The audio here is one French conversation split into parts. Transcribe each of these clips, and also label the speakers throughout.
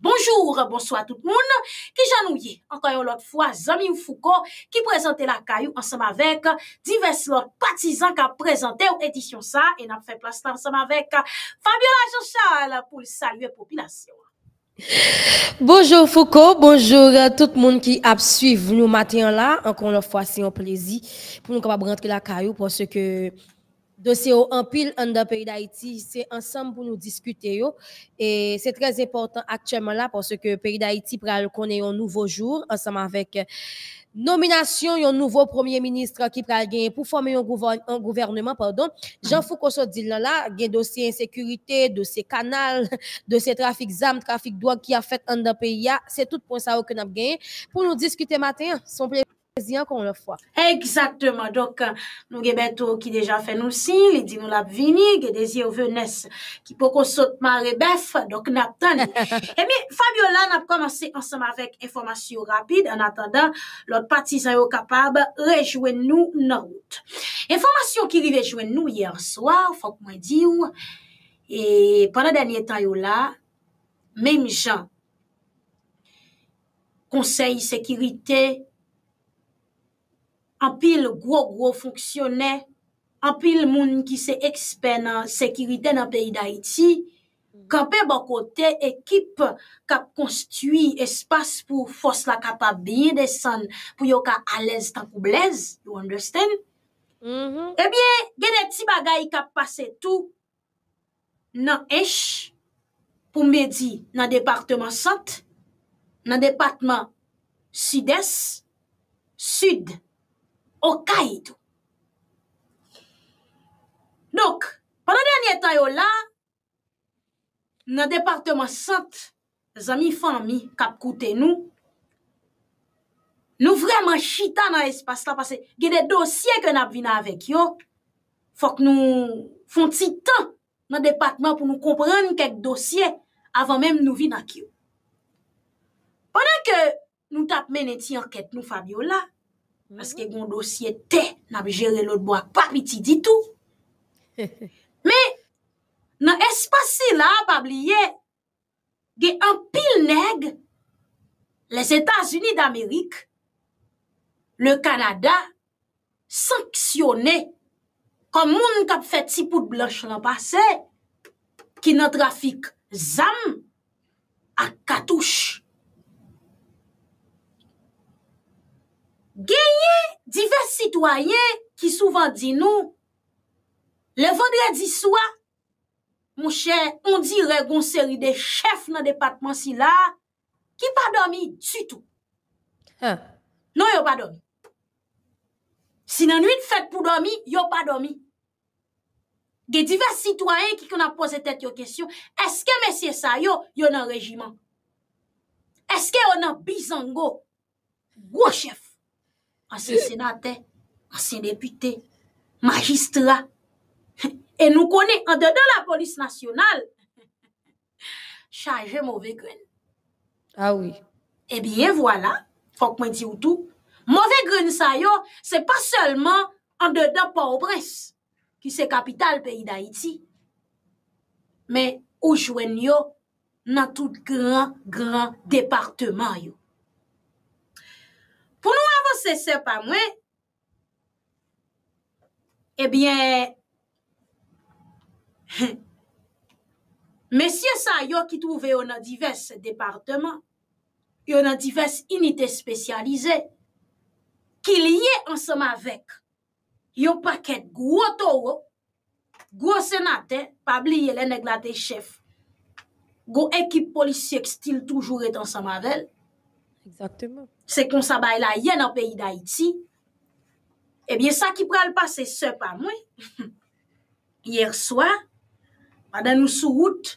Speaker 1: Bonjou, bonsoy a tout moun, ki janou ye, ankayon lot fwa, Zamin Fouko, ki prezante la kayou ansam avek divers lot patizan ka prezante ou edisyon sa, en ap fe plasta ansam avek Fabiola Joushal pou salue popinasyon. Bonjou Fouko, bonjou tout moun ki ap suive nou matyan la, ankayon lot fwa, se yon plezi pou nou kapab rentre la kayou pou se ke... dossier en pile en pays d'Haïti, c'est ensemble pour nous discuter et c'est très important actuellement là parce que pays d'Haïti pral connaît un nouveau jour ensemble avec euh, nomination un nouveau premier ministre qui pral gagner pour former un gouvernement, pardon. Jean Foucault dit là là, un dossier insécurité, dossier canal, dossier trafic zam, trafic drogue qui a fait en pays c'est tout point ça que nous gagné pour nous discuter matin. Son Ziyan kon lè fwa. Eksaktèman, dok nou gebetou ki deja fè nou si, li di nou lap vini, ge deziye ou vè nès, ki pokon sotman rebef, dok natan. Emi, Fabiola nap komanse ansama vek informasyon rapide, an atandan, lòt pati zan yo kapab rejouen nou nanout. Informasyon ki ri rejouen nou yè an soa, fòk mwen di ou, e pwana dènyè tan yo la, mèm jan, konsey, sekirite, anpil gwo-gwo fonksyonè, anpil moun ki se eksper nan sekiritè nan peyi da iti, mm. kape bakote ekip ka konstwi espas pou fos la kapa biye de san pou yo ka alez tan koublez, you understand? Mm-hmm. Ebyen, gen e ti bagay ka pase tou nan esh pou medi nan departman sant, nan departman sudès, sud, Okay itou. Dok, panade anye tayo la, nan departement sant, zami fanmi kap koute nou, nou vreman chita nan espas la, pase gede dosye ke nap vina avek yo, fok nou fon ti tan nan departement pou nou komprene kek dosye avan menm nou vina ki yo. Panade ke nou tap men eti anket nou Fabiola, naske gondosye te nabjere loutbo ak papiti ditou. Me, nan espasi la, pabliye, ge an pil neg, les Etats-Unis d'Amerik, le Kanada, sanksyone, kon moun kap fet si pout blanche nan pase, ki nan trafik zam ak katouche. Genye, divers citoyen ki souvan di nou, le vendredi souwa, mouche, on di regonseri de chef nan departement si la, ki pa domi, sütou. Non yo pa domi. Si nan nwit fèt pou domi, yo pa domi. Genye, divers citoyen ki kona pose tèt yo kesyon, eske mesye sa yo, yo nan rejiman. Eske yo nan bizango, go chef. ansen senate, ansen depute, magistra, e nou konen an dedan la polis nasyonal, chanje mouve gwen. A ah oui. E biye, wala, fok mwen di ou tou, mouve gwen sa yo, se pa selman an dedan pa obres, ki se kapital peyi da iti, me ou jwen yo nan tout gran, gran departement yo. se se pa mwen, ebyen, mese sa yo ki touve yon an divers departement, yon an divers unité spesyalize, ki liye an se ma vek yo paket gwo towo, gwo senate, pabliye le neglate chef, gwo ekip polisyek stil toujou et an se ma vel. Esektemou. se kon sabay la ye nan peyi d'Haïti, e eh bie sa ki pral pa se sep a mwen. Yer swa, badan nou sou wout,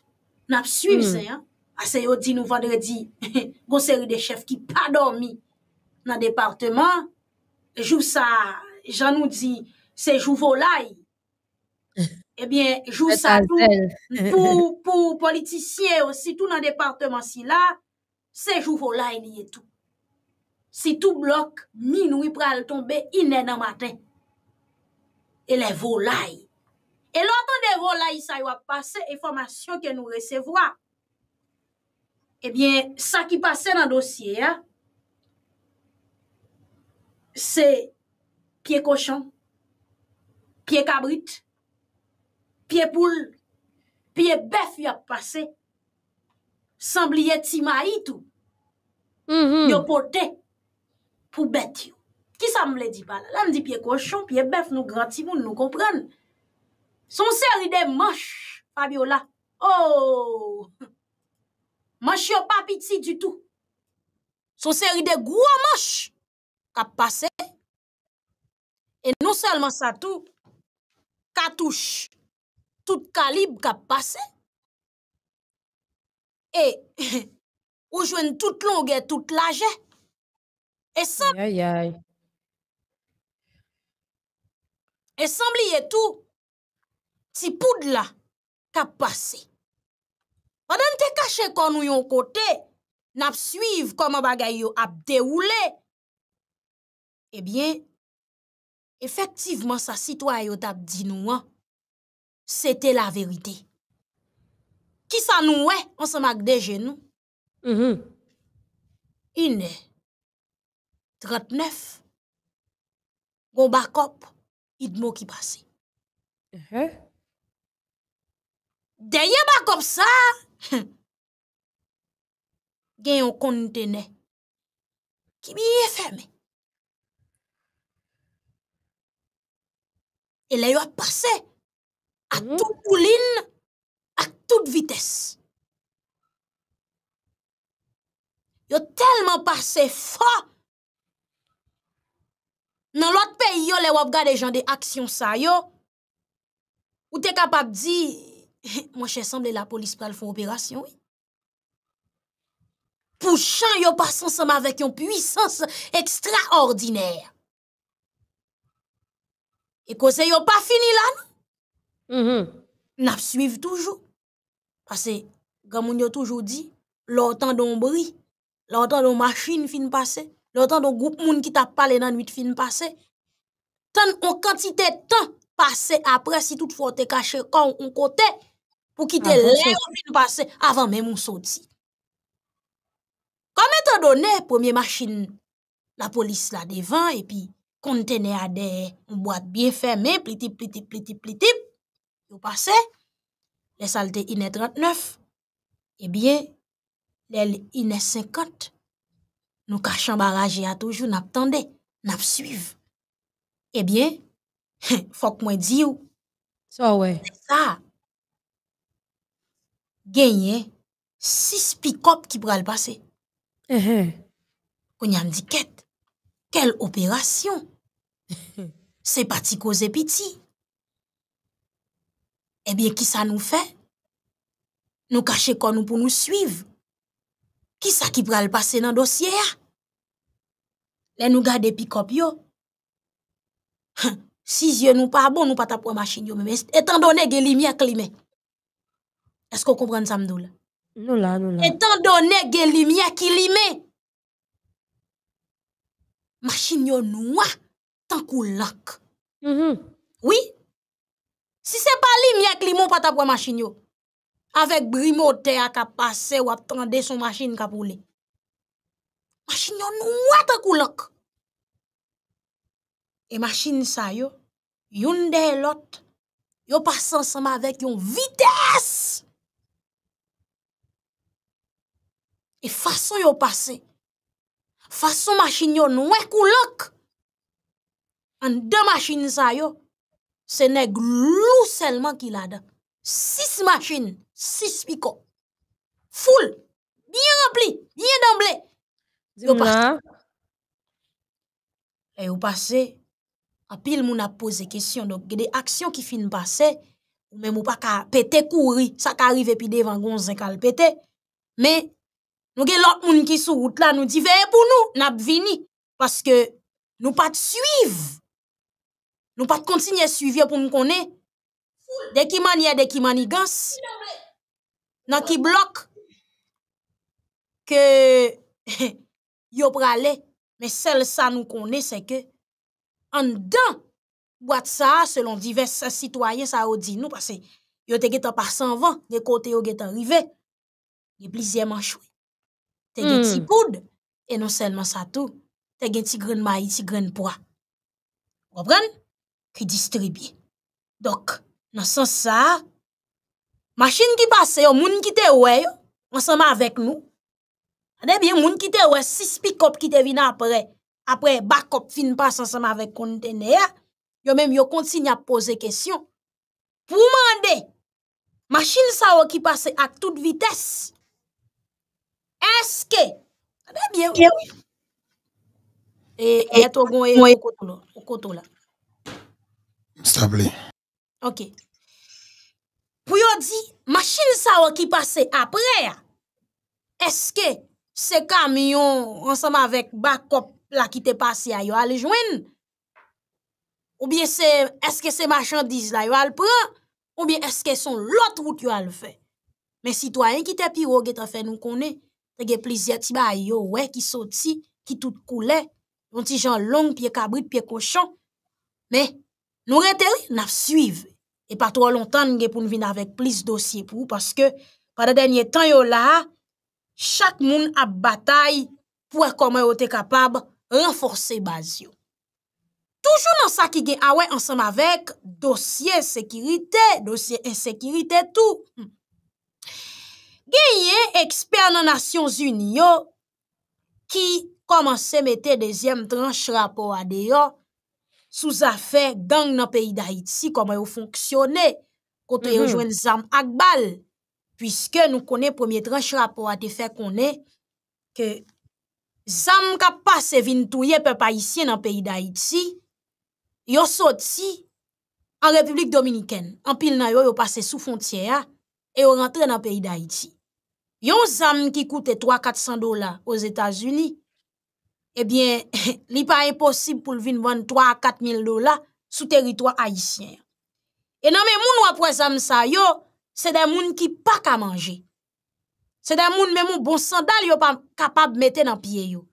Speaker 1: nap suiv hmm. se, ase yo di nou vandredi, gonseri de chef ki pa dormi nan departement, jou sa, jan nou di, se jou volay, e eh bie jou sa, pou politisye osi, tout nan departement si la, se jou volay liye tout. Si tou blok, minou i pral tombe inè nan maten. E le volay. E lò anton de volay sa yo ap pase, e formasyon ke nou resevwa. Ebyen, sa ki pase nan dosye ya, se pie koshon, pie kabrit, pie poule, pie bef yo ap pase, sambliye ti mayi tou, mm-hmm. yo potè. pou bet yo. Ki sa m le di pa la? La m di piye koshon, piye bef nou grativoun, nou kompren. Son seri de mosh, Fabiola, ooo, oh! mosh yo pa piti du tou. Son seri de gwa mosh, ka pase. E nou selman sa tou, katouche, tout kalib ka pase. E, ou jwen tout long e tout laje, E san... E san li etou ti poud la ka pase. Wadan te kache kon nou yon kote nap suiv koman bagay yo ap de oule. Ebyen, efektivman sa sitwa yo tap di nou an, sete la verite. Ki sa nou we, an se mag deje nou. Mm-hmm. Inè, 39, gon bakop, idmo ki pase. Uh -huh. Deye il y gen yon kontene, qui biye fermé. Et là, il ap passé a mm. tout à toute vitesse. Il a tellement passé fort nan lot pe yo le wap gade jan de aksyon sa yo, ou te kapap di, mwen chè sanble la polis pral foun operasyon. Pouchan yo pasansan ma vek yon puysans ekstra ordiner. E kose yo pa fini lan, non? mm-hmm. nap suiv toujou. Pase, gamoun yo toujou di, lor tan don bri, lor tan don machin fin pase. L'autant de groupe moun qui t'a parlé dans nuit fin passé. Tant en quantité de temps passé après si toutefois t'es caché quand on côté pour quitter fin passé avant même on sorti. Comme étant donné première machine la police là devant et puis conteneur à des boîte bien fermée petit petit petit petit passé les saletés 39 eh bien les INE 50 Nou kache an baraje a toujou nap tende, nap suive. Ebyen, fok mwen di ou. Sa oue. Sa. Genye, sis pikop ki pral pase. Ehe. Kon yam di ket. Kel operasyon? Se pati koze piti. Ebyen, eh ki sa nou fe? Nou kache kon nou pou nou suive. qui ça qui le passer dans dossier ah? Les nous garder pick yo. Hein, si yeux nous pas bon, nous pas ta pour machine yo mais étant donné que lumière climé. Est-ce qu'on comprend ça m'doule Non là, non là. Étant donné que lumière climé, limé. Machine yo noir tant coulac. lac. -hmm. Oui. Si c'est pas lumière climé, pas ta pour machine yo. avèk brimote ak ap pase w ap tende son masin kapoulè. Masin yo nou wèk ak ou lèk. E masin sa yo, yon de lòt, yo pasan sa ma avèk yon vites. E fason yo pase, fason masin yo nou wèk ak ou lèk, an de masin sa yo, se neg lou selman ki la dèk. Six machines, six picots. full, bien rempli, bien d'emblée. Vous passé. Et au passé, en pile moun a posé question. Donc, des actions qui finissent passer, ou même pas pété courir, ça qui arrive puis devant gonzin ka pété. Mais, nous avons l'autre moun qui sur route là nous dit pour nous, n'a vini parce que nous pas suivre. Nous pas continuer à suivre pour nous connaître de qui manière de qui manigance nan ki bloque que yo pralé mais seul ça nous connaît c'est que en dedans boîte ça selon divers citoyens ça a dit nous parce que yo te gen pas en vent des côtés, yo gen arrivé il y a plusieurs manchoué te gen ti poudre et non seulement ça tout te gen ti grain maïs ti grain Vous comprenez qui distribue donc sens san sa, machine qui passe au moun qui te we yo, avec nous nou. Ade bien, moun qui te six qui up qui te après après back up fin pas ensemble avec kontene ya, yo même yo continue à poser question. Pour mande, qui sa à toute vitesse est-ce que ce ade bien, et, S'il vous plaît. Ok. Pou yo di, machin sa wè ki pase apre? Eske se kamyon ansama vek bakop la ki te pase a yo aljwen? Ou bien eske se machin diz la yo alpre? Ou bien eske son lot route yo alfe? Men sitwayen ki te piwo gete fe nou kone, te ge plizye ti ba yo wè ki soti, ki tout koule, yon ti jan long, piye kabrit, piye koshan. Men, nou rete wè, naf suive. E pa tro lontan nge pou nou vin avèk plis dosye pou, paske pa da denye tan yo la, chak moun ap batay pou akome e yo te kapab renforse baz yo. Toujou nan sa ki gen awèk ansam avèk dosye, sekirite, dosye, ensekirite, tou. Hmm. Genye eksper nanasyon zun yo, ki komanse metè dezyem tranche rapor ade yo, sou zafè gang nan peyi d'Haïti komè yo fonksyonè kontè yo jwen zam akbal, pwiske nou konè pwemye tranche rapor atè fè konè ke zam ka pase vin touye pe pa isye nan peyi d'Haïti, yo soti an Republik Dominikèn, an pil nan yo yo pase sou fontyè ya, yo rentre nan peyi d'Haïti. Yon zam ki koute 300-400 dola os Etats-Unis, Ebyen, li pa imposib pou lvin 23-4 mil do la sou teritwa haisyen. E nan men moun wap wèz amsa yo, se den moun ki pa ka manje. Se den moun men moun bon sandal yo pa kapab mette nan piye yo.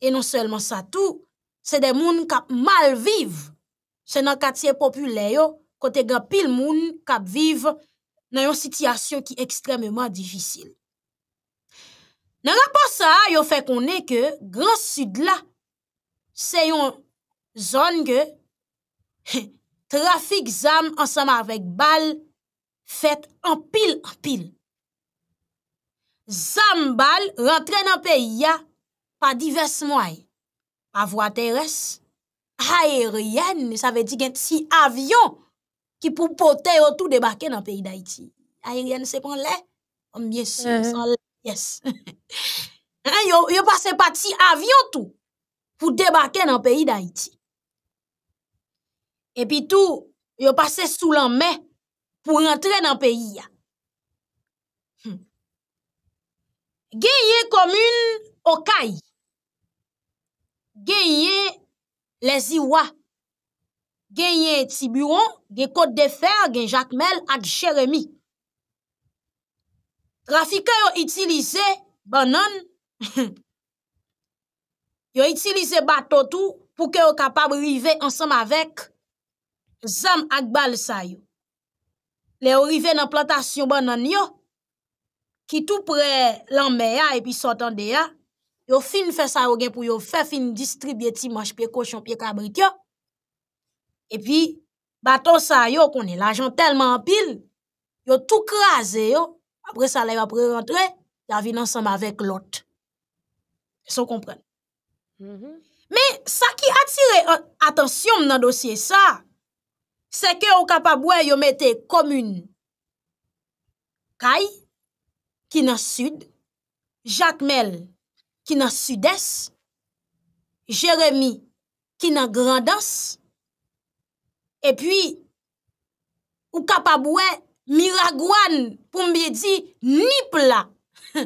Speaker 1: E non selman sa tou, se den moun kap mal vive. Se nan katiye popule yo, kote gapil moun kap vive nan yon sityasyon ki ekstrememan difisil. Nan rapon sa yo fe konen ke Grand Sud la se yon zon ke trafik zam ansama vek bal fet empil, empil. Zam bal rentre nan peyi ya pa divers mway. Pa vwa teres. Ayeryen, sa ve di gen ti avyon ki pou pote yo tou debake nan peyi da iti. Ayeryen se pon le? Om, yes, se pon le. Yes, yo pase pati avyon tou pou debake nan peyi d'Haïti. Epi tou, yo pase sou lan men pou rentre nan peyi ya. Genye komoun Okay, genye Leziwa, genye Tiburon, genye Kote de Fer, genye Jacquemelle at Jeremie. Grafikè yo itilize banan, yo itilize baton tou pou ke yo kapab rive ansam avek zam ak bal sa yo. Le yo rive nan plantasyon banan yo, ki tou pre lanbe ya epi sotan de ya, yo fin fe sa yo gen pou yo fe fin distribye ti mosh piye koshon piye kabrit yo, epi baton sa yo konen lagen telman pil, yo tou kraze yo, apre sa la yon apre rentre, yon avin ansanm avek lot. S'on kompren. Mm-hmm. Men, sa ki atire euh, atensyon nan dosye sa, se ke ou kapabwe yon mette komoun Kay, ki nan sud, Jacques Mel, ki nan sudes, Jérémy, ki nan grandans, epi, ou kapabwe, ou kapabwe, mi ragouan pou mbe di nip la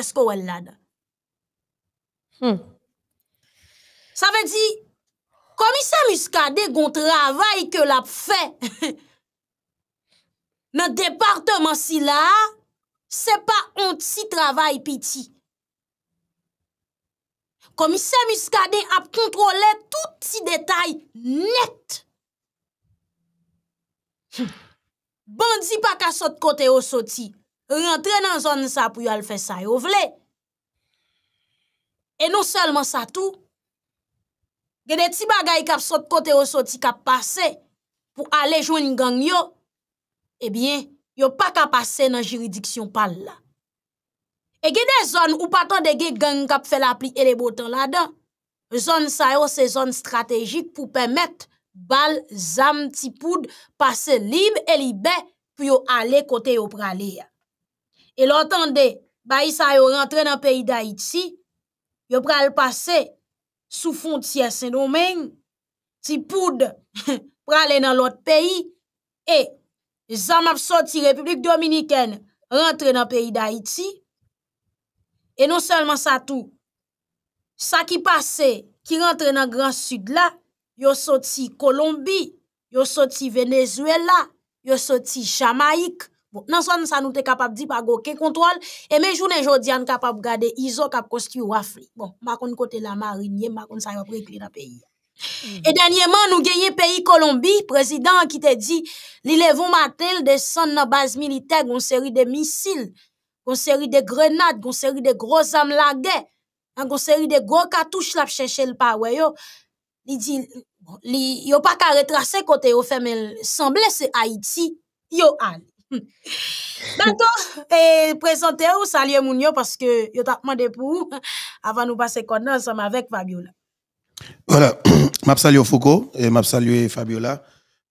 Speaker 1: esko wèl lade. Hmm. Sa ve di, komise miskade goun travay ke lap fe, nan departement si la, se pa onti travay piti. Komise miskade ap kontrole touti detay net. Hmm. Bandi pa ka sot kote yo soti, rentre nan zon sa pou yo alfe sa yo vle. E non selman sa tou, genè ti bagay kap sot kote yo soti kap pase pou ale joun yon gang yo, ebyen, yo pa kap pase nan jiridiksyon pal la. E genè zon ou patan de gen gang kap fe la pli ele botan la dan, zon sa yo se zon strategik pou pemet bal zam ti poud pase libe e libe pou yo ale kote yo prale ya. E lontande, bayi sa yo rentre nan peyi da iti, yo prale pase sou fontye Saint-Domingue, ti poud prale nan lot peyi, e zam ap soti Republik Dominikene rentre nan peyi da iti, e non selman sa tou, sa ki pase ki rentre nan Grand Sud la, yo sorti Colombie, yo sorti Venezuela, yo sorti Jamaïque. Bon, nan son nous nous te kapab di pa go ke kontrol, et men capables de garder kapab gade izo kap kosti wafri. Bon, makon côté la marine, marine, makon ça yo régler na pays. Et
Speaker 2: -hmm. nous denyeman nou genye
Speaker 1: peyi Colombie, président ki te di, li levon matel dans la base militaire, une série de missiles, une série de grenades, une série de gros la guerre, une série de gros cartouches la chèche le pa li di, li, yo pa ka retracer côté yo il semble c'est Haïti, yo al. Dato, e, présentez-vous ou salye moun yo, que yo demandé pour avant nous passer connait ensemble avec Fabiola.
Speaker 2: Voilà, je salue Foucault, ma salue Fabiola,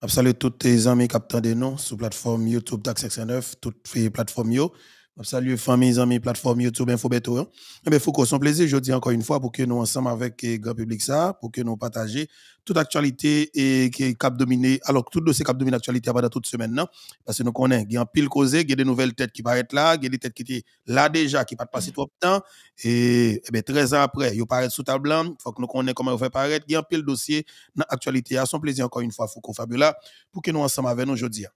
Speaker 2: M'a tous toutes tes amis des de sur la plateforme YouTube TAK 9, toutes les plateformes « yo, Salut famille, amis, plateforme YouTube, Infobeto. Hein? Eh bien, Foucault, son plaisir, je dis encore une fois, pour que nous ensemble avec le eh, grand public ça, pour que nous partagions toute actualité et qui est cap dominé. Alors, tout dossier cap dominé actualité pendant toute semaine, non? Hein. Parce que nous connaissons, il y a un pile causé, il y a des nouvelles têtes qui paraissent là, il y a des têtes qui étaient là déjà, qui ne de pas mm. trop de temps. Et, 13 eh ben, ans après, ils paraissent sous table, il hein. faut que nous connaissons comment ils fait paraître. Il y a un pile dossier dans l'actualité. Son plaisir, encore une fois, Foucault Fabula, pour que nous ensemble avec nous, je dis. Hein.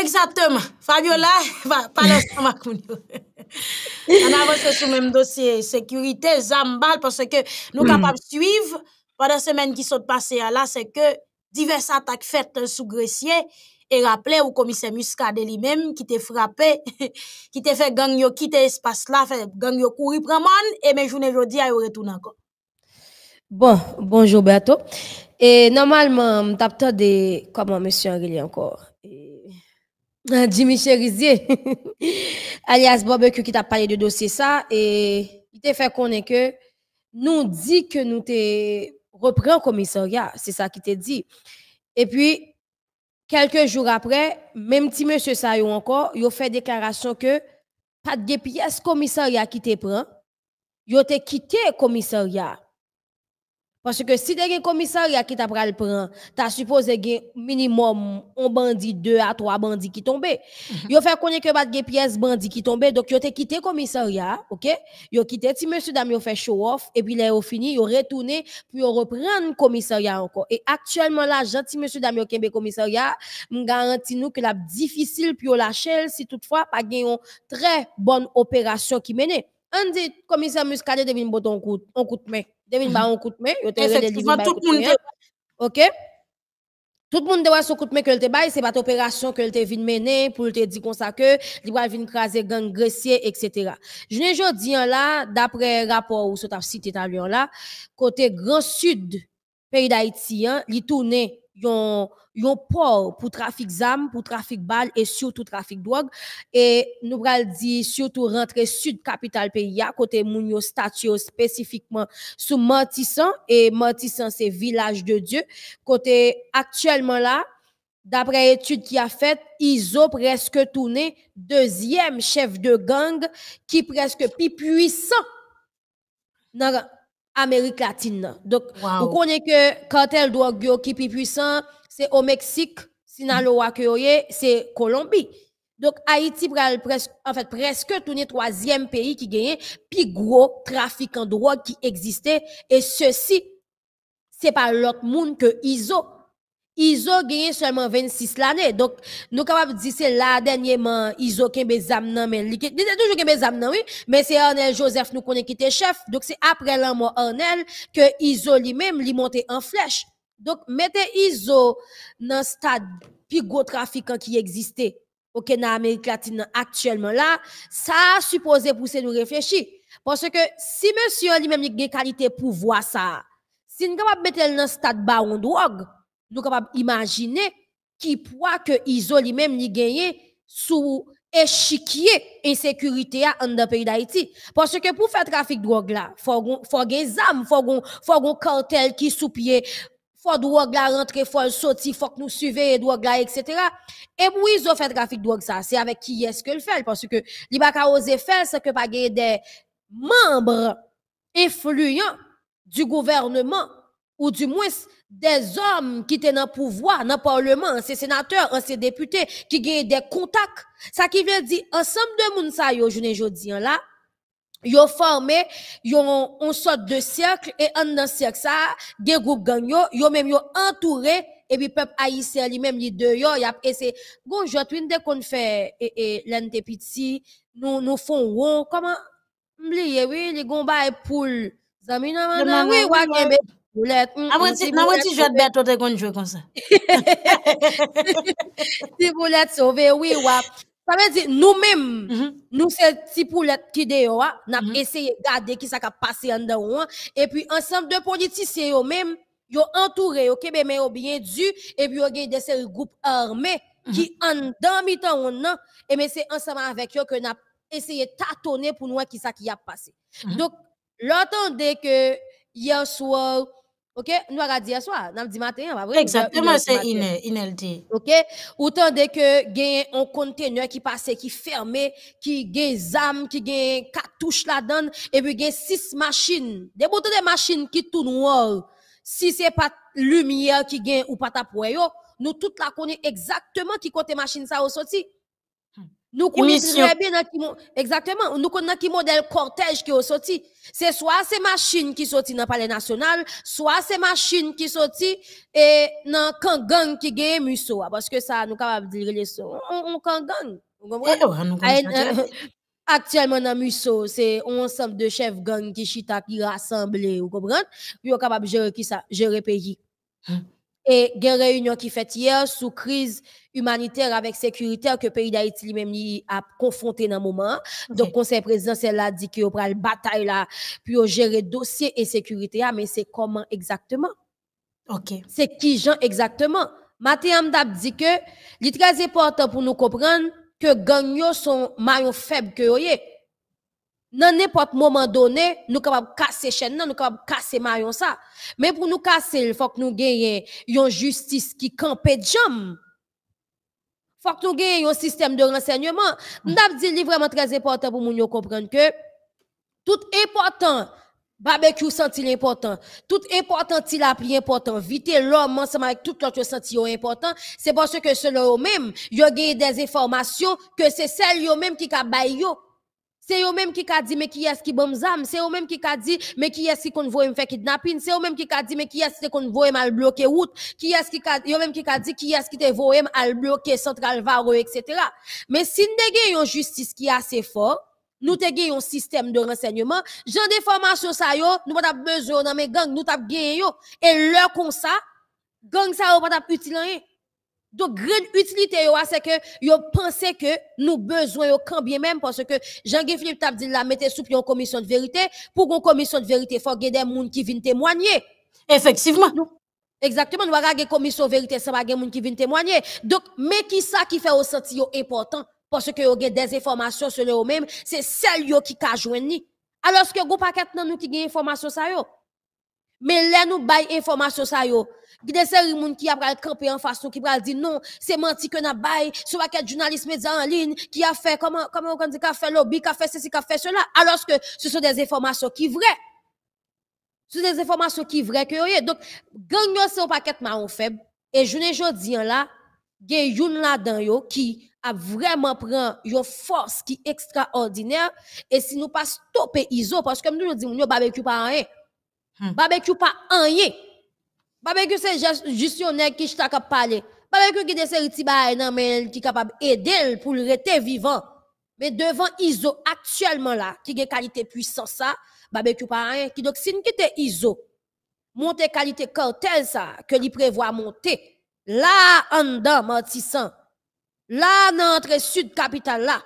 Speaker 1: Exactement. Fabiola, parle ensemble avec nous. On avance sur le même dossier. Sécurité, Zambal, parce que nous sommes capables de suivre pendant la semaine qui s'est passée là, c'est que diverses attaques faites sous Grecier et rappelé au commissaire Muscadet lui-même qui t'a frappé, qui t'a fait gang quitter l'espace là, fait gang yo courir prendre monde et mes journées aujourd'hui, il retourne encore. Bon, bonjour bientôt. Et normalement, t'as peut Comment, monsieur Henri, encore Jimmy ah, Cherizier, alias Barbecue qui t'a parlé de dossier ça, et il t'a fait connaître que nous dit que nous te repris au commissariat, c'est ça qui t'a dit. Et puis, quelques jours après, même si monsieur ça encore, il a fait déclaration que pas de pièces commissariat qui te prend, il a quitté commissariat. Parce que si tu as un commissariat qui t'a le prendre, tu as supposé qu'il minimum un bandit, deux à trois bandits qui tombent. Ils mhm. fait connaître que pas des pièces bandits qui tombent. Donc, ils ont quitté le commissariat, ok? Ils ont quitté si monsieur fait show off. Et puis, là, ils fini, ils ont retourné, puis ils reprendre le commissariat encore. Et actuellement, là, gentil monsieur dame, est commissariat. Je garantis nous que la difficile, puis la lâcher si toutefois, pas une très bonne opération qui menait. On dit, commissaire Muscadet devine bouton, un on coûte mais Devine ba on coup de main, yo te rele devine tout monde hein. OK tout le monde doit son coup de que le bail, c'est pas opération que le vinn mener pour te dire comme ça que il va venir craser gang gressier etc. Je ne jodi là d'après rapport ou sur sous cité là côté grand sud pays d'Haïti, hein, li tourné yon, port pour trafic d'armes, pour trafic balles et surtout trafic drogue. Et nous avons dit surtout rentrer sud capitale pays à côté Mounio statue spécifiquement sous Mantissan et Mantissan c'est village de Dieu. Côté actuellement là, D'après étude qui a faite, Iso presque tourné deuxième chef de gang qui presque plus puissant dans Amérique latine. Donc, vous connaissez que cartel drogue qui est puissant, c'est au Mexique, Sinaloa c'est Colombie. Donc, Haïti presque, en fait, presque le troisième pays qui gagne plus gros trafic en drogue qui existait. Et ceci, c'est pas l'autre monde que ISO Izo gagné seulement 26 l'année. Donc, nous capables de dire c'est là dernièrement, Izo qui a mis mais il a toujours mis oui. Mais c'est Arnel Joseph, nous connaissons qui était chef. Donc, c'est après l'an mois Arnel que Izo lui-même lui monté en flèche. Donc, mettez Izo dans le stade plus gros trafiquant qui existait au l'Amérique Amérique latine actuellement là. Ça a supposé pousser nous réfléchir. Parce que si monsieur lui-même a qualité pour voir ça, si nous capables de mettre dans le stade baron drogue, nous capables imaginer qui poids que Iso même ni gagné sous échiquier insécurité à dans pays d'Haïti parce que pour faire trafic drogue là faut faut des armes faut faut cartel qui sous pied faut drogue là rentrer, faut sortir, faut que nous suivons drogue là, etc. Et pour ils ont fait trafic drogue ça, c'est avec qui est-ce que le fait? Parce que pas osé faire, c'est que pas des membres influents du gouvernement ou du moins des hommes qui étaient dans le pouvoir, dans le parlement, ces sénateurs, ces députés, qui ont des contacts. Ça qui veut dire, ensemble de je ne yo, aujourd'hui là, yo formé, yo on sorte de cercle, et en dans cercle ça, des groupes gagnants, yo même yo entouré, et puis peuple haïtien lui-même, il de yo, ont a essayé, bon, je twin de qu'on et, et, l'ente petit, nous, nous font, oh, comment, oui, les gomba et poules, oui, oui, poulet, non mais si je veux être au top, comme ça. Si vous voulez sauvé, oui, oui. Ça veut dire nous-mêmes, mm-hmm. nous, c'est types poulet qui des mm-hmm. nous avons essayé garder qui ça qui a passé en dehors. Et puis ensemble de politiciens eux-mêmes, nous ont entouré. Ok, mais mais bien du et puis au gueux des ces groupes armés qui en demi temps on Et mais c'est ensemble avec eux que n'a essayé tâtonner pour nous qui ça qui a passé. Donc l'attendait que hier y soit Ok, nous avons dit hier soir, nous avons dit matin, va voir. Exactement, c'est iné, dit. Ok, autant dès que gagne un conteneur qui passait qui fermé, qui gagne des armes, qui gagne cartouches là-dedans, et puis gagne six machines. Des boutons de machines qui tournent, si c'est pas lumière qui gagne ou pas ta nous toute la connaît exactement qui compte machine ça au sorti. Nous connaissons bien dans qui, exactement, nous connaissons qui modèle cortège qui est sorti. C'est soit ces machines qui sorti dans le palais national, soit ces machines qui sorti et dans gang qui gagne musso, ah, parce que ça, nous capable de dire les On, gang Actuellement, dans Musso, c'est un ensemble de chefs gang qui chita qui rassemblent, vous comprenez? Vous on capable de gérer qui ça, gérer pays. Hmm. Et il y a une réunion qui fait hier sous crise humanitaire avec sécurité que le pays d'Haïti lui-même a confronté dans le moment. Donc, le conseil présidentiel a dit qu'il y aura une bataille là, puis gérer dossier et sécurité, mais c'est comment exactement? OK. C'est qui, Jean, exactement? Mathieu M'Dab dit que, c'est très important e pour nous comprendre que les gangs sont faible faibles que vous dans n'importe moment donné, nous capables casser chaîne, nous capables casser maillon ça. Mais pour nous casser, il faut que nous gagnions une justice qui campe de jambe Il faut que nous gagnions un système de renseignement. Nous mm. avons dit vraiment très important pour nous comprendre que tout important Barbecue senti important? Tout important, il a plus important. Vite l'homme ensemble avec tout l'autre senti important. C'est parce que selon eux-mêmes, ils ont des informations que c'est celles eux-mêmes qui ont c'est eux-mêmes qui ont dit, mais qui est-ce qui bombe zam? C'est eux-mêmes qui ont dit, mais qui est-ce qui voit me faire kidnapping? C'est eux-mêmes qui ont dit, mais qui est-ce qui voit mal bloquer route? Qui est-ce qui a, eux-mêmes qui ont dit, qui est-ce qui te voit mal bloquer central varo, etc. Mais si nous avons une justice qui est assez forte, nous avons un système de renseignement. J'en des formations, ça yo, nous pas besoin dans mes gangs, nous avons gagné Et leur comme ça, gang ça, pas utile donc, grande utilité, c'est que yo pensez que nous besoin quand bien même parce que Jean-Guy t'a dit la mettez sous une commission de vérité pour une commission de vérité faut des gens qui viennent témoigner. Effectivement. exactement, nous avons une commission de vérité ça va des gens qui viennent témoigner. Donc, mais qui ça qui fait au senti important parce que yo des informations sur eux-mêmes, c'est celle qui a joué. Alors que vous paquet nous qui des information ça yo. Mais là, nous bail information ça yo. Il y a des gens qui a campé en face qui pral dire non, c'est menti que n'a bail, ce paquet journaliste média en ligne qui a fait comment comment on dit qu'a fait lobby, qui fait ceci, qui fait cela alors que ce sont des informations qui vraies. Ce sont des informations qui vraies que Donc gagnons sur c'est un paquet marron faible et ne dis, là, a une là dedans yo qui a vraiment pris une force qui est extraordinaire et si nous pas stopper ISO parce que nous nous disons nous barbecue pas rien. Hmm. Barbecue pas rien. Barbecue c'est juste gestionnaire qui t'a parler. Barbecue qui des séries qui mais qui capable aider pour le rester vivant. Mais devant ISO actuellement là, qui a qualité puissance ça, barbecue pas un Qui donc si qui était ISO, monter qualité cartel ça que l'y prévoit monter. Là en dedans, mentissant, Là dans entre sud capitale là.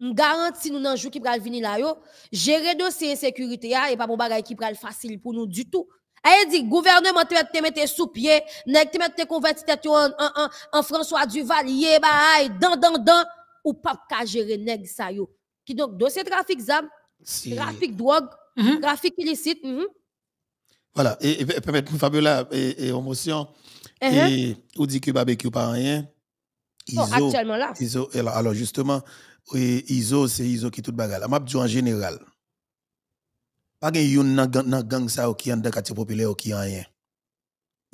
Speaker 1: Je garantis nous dans le jour qui va venir là, yo, gérer dossier sécurité ah, et pas bon bagay qui être facile pour nous du tout. Elle eh, dit, gouvernement te mette sous pied, tu te mette converti en, en, en, François Duval, yé bah, dans, dans, dans dan, ou pas ka gérer nèg sa yo. Qui donc dossier trafic zam, trafic drogue, mm-hmm. trafic illicite. Mm-hmm.
Speaker 2: Voilà, et, et permettez-moi et, et émotion, uh uh-huh. et on dit que barbecue pas rien. Iso, actuellement là. Iso, alors justement, et ISO, c'est ISO qui tout bagarre. La en général. Pas de yon nan gang, gang ça qui en dans quartier populaire qui en rien.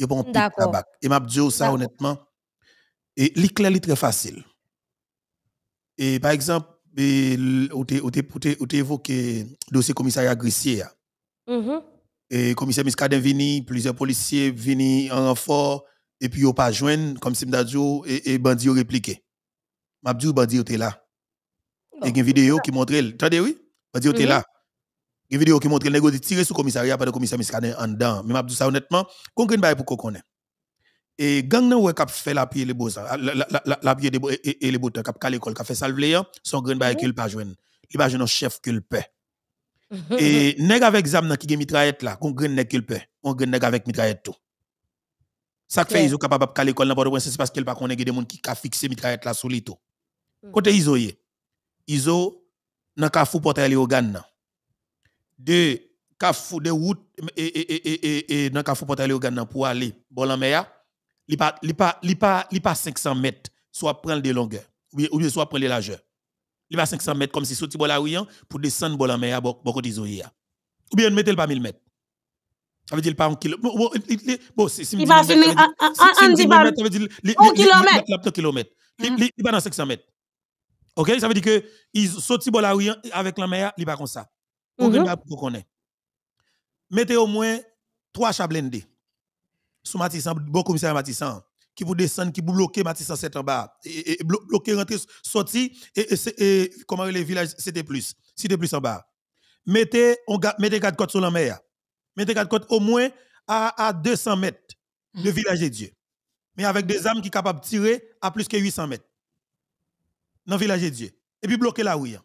Speaker 2: a pas un tabac. Et m'a ça honnêtement. Et l'éclair est très facile. Et par exemple, ou avez évoqué dossier commissariat Grissier. Mm mm-hmm. Et commissaire Miskaden vini, plusieurs policiers vini en renfort, et puis au pas joindre, comme si et, et bandi ont répliqué. M'a dit bandi était là. Il y a une vidéo qui montre. Attendez, oui? On dit, t'es là. Mm-hmm. Il y a une vidéo qui montre le négo tirer sous commissariat par le commissaire Miskane en dedans. Mais je dis ça honnêtement, concret pas pour qu'on connaisse. Et gang nan wè kap fait la pied les beaux la la la pied et les beaux kap calé l'école kap fait salvé son grand bail qu'il mm-hmm. pas joindre. Il pas joindre chef qu'il paie.
Speaker 1: Mm-hmm. Et
Speaker 2: nèg avec zam qui ki mitraillette là, qu'on grand nèg culpé paie. On grand nèg avec mitraillette tout. Ça fait ils sont capables de caler l'école n'importe où, c'est parce qu'ils pas ait des gens qui ont fixé mitraillette là sous l'ito. Côté isoyé. ISO nan Kafou portail au Ghana. De Kafou de route et e, e e e nan Kafou portail au Ghana pour aller bon la li pa, li pa, li pa, 500 mètres, soit prendre de longueur ou bien soit prendre de largeur. Li pas 500 mètres comme si soti bon la pour descendre au la mer Ou bien mettez pas 1000 mètres. Ça veut dire pas un kilomètre. Bon, si si dit, un kilomètre. Un kilomètre. Il mm. pas dans 500 mètres. OK, ça veut dire que ils sortent bon la avec la ne il pas comme ça. ne ne pas pour Mettez au moins trois chats Sous Matissan, bon commissaire Matissan qui vous descendent, qui vous bloquer Matissan 7 en bas, et, et bloquer et, comment les villages, c'était plus, c'était plus en bas. Mettez, mettez quatre côtes sur la mer, mettez quatre côtes au moins à, à 200 mètres de mhm. village de Dieu, mais avec des armes qui sont capables de tirer à plus que 800 mètres dans le village de Dieu. Et puis bloquer la rue. Hein.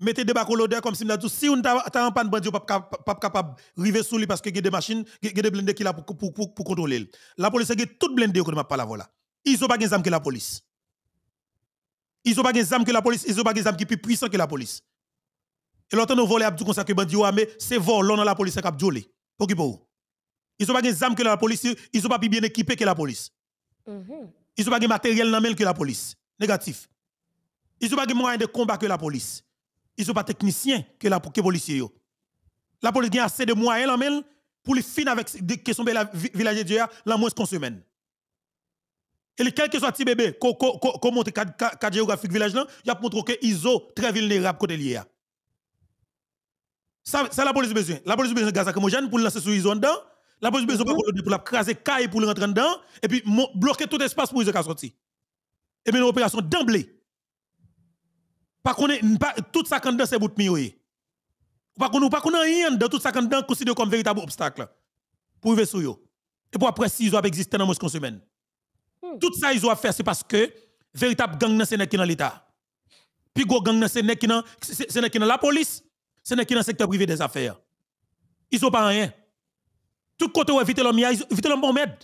Speaker 2: Mettez des bacs l'odeur comme si tout. Si on est en panne, bandit, pas capable river sous lui parce qu'il y a des machines, il y a des blindés qui là pour, contrôler. La police a tout blindé qu'on ne pas la voilà. Ils n'ont pas des armes que la police. Ils n'ont pas des armes que la police. Ils n'ont pas des armes qui sont plus puissants que la police. Et l'autre, nous voler Abdou comme ça que bandit, ah, mais c'est volant dans la police qui a violé. Pour qui pour Ils n'ont pas des armes que la police. Ils n'ont pas plus bien équipés que la police. Mm-hmm. Ils n'ont pas des matériel dans que la police. Négatif. Ils n'ont pas de moyens de combat que la police. Ils sont pas de techniciens que la que policiers. La police a assez de moyens pour les finir avec des questions de la village de Dieu, la moins qu'on mène. Et quel que soit petit bébé, comment monte le géographique village là, il a montré que ISO très vulnérable côté lié. Ça, ça la police besoin. La police besoin de gaz acrymogène pour lancer sur ISO dedans. La police besoin mhm. pour la craser caille pour rentrer dedans et puis bloquer tout espace pour ISO sortir. Et puis une opération d'emblée pas tout ça qu'on c'est bout de de Pas qu'on pas qu'on rien de tout ça qu'on dans considéré comme véritable obstacle pour vivre sur eux. Et pour après si ils ont existé dans une semaine. Hmm. Tout ça ils ont fait c'est parce que véritable gang dans c'est qui dans l'état. Puis gros gang dans c'est qui dans c'est qui dans la police, c'est qui dans secteur privé des affaires. Ils ont pas rien. Tout côté où éviter l'homme, vite l'homme bon mède.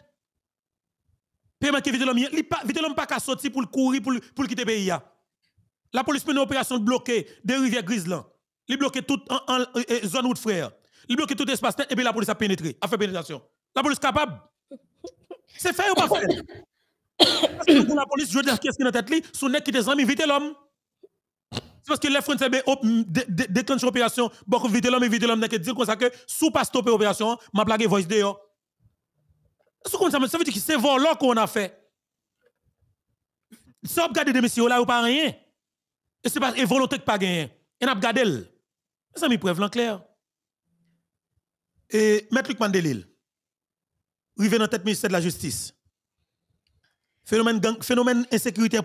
Speaker 2: Permet que vite l'homme, éviter l'homme pas qu'à sortir pour courir pour pour quitter le pays. La police mène une opération de bloquer des rivières grises là. Il toute eh, eh, zone route frère. Il bloqué tout espace et puis la police a pénétré, a fait pénétration. La police capable. C'est fait ou pas fait? Pour la police, je veux dire, qu'est-ce qui est dans tête li? Son nez qui des amis, vite l'homme. C'est parce que les Français déclenchent l'opération, beaucoup vite l'homme et vite l'homme, que dire comme ça que, sous pas stopper l'opération, m'a blague voice dehors. Ça veut dire que c'est volant qu'on a fait. Sauf garder des messieurs là, ou pas rien. Et c'est pas et volonté que pas gagné. Et n'a pas gardé. Mes amis preuve clair. Et Maître Luc Mandelil, rivé dans tête ministère de la Justice. Phénomène gang, phénomène insécurité,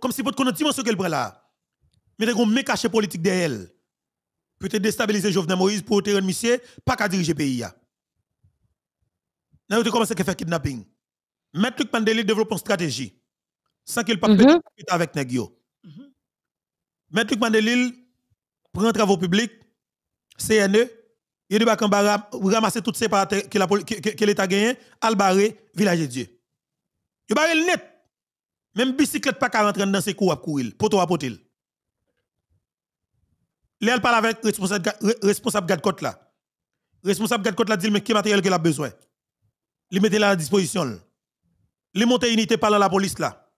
Speaker 2: comme si pour qu'on dimension qu'elle prend là. Mais des gros caché politique derrière elle. Peut-être déstabiliser Jovenel Moïse pour le monsieur, pas qu'à diriger pays. Nous avons commencé à faire kidnapping. M. Luc Mandelil développe une stratégie sans qu'il ne mm -hmm. avec Negio. Maître de Mandelil prend travaux publics, CNE, il a va ramasser toutes ces parties que l'État gagné, Albaré, Village de Dieu. Il va le net. Même bicyclette pas rentrer dans ces coups à courir, poto à potil. Là, elle parle avec responsable garde-côte là. Responsable garde-côte là dit, mais quel matériel qu'il a besoin? Il mettez là à disposition. Il monte unité par la police là.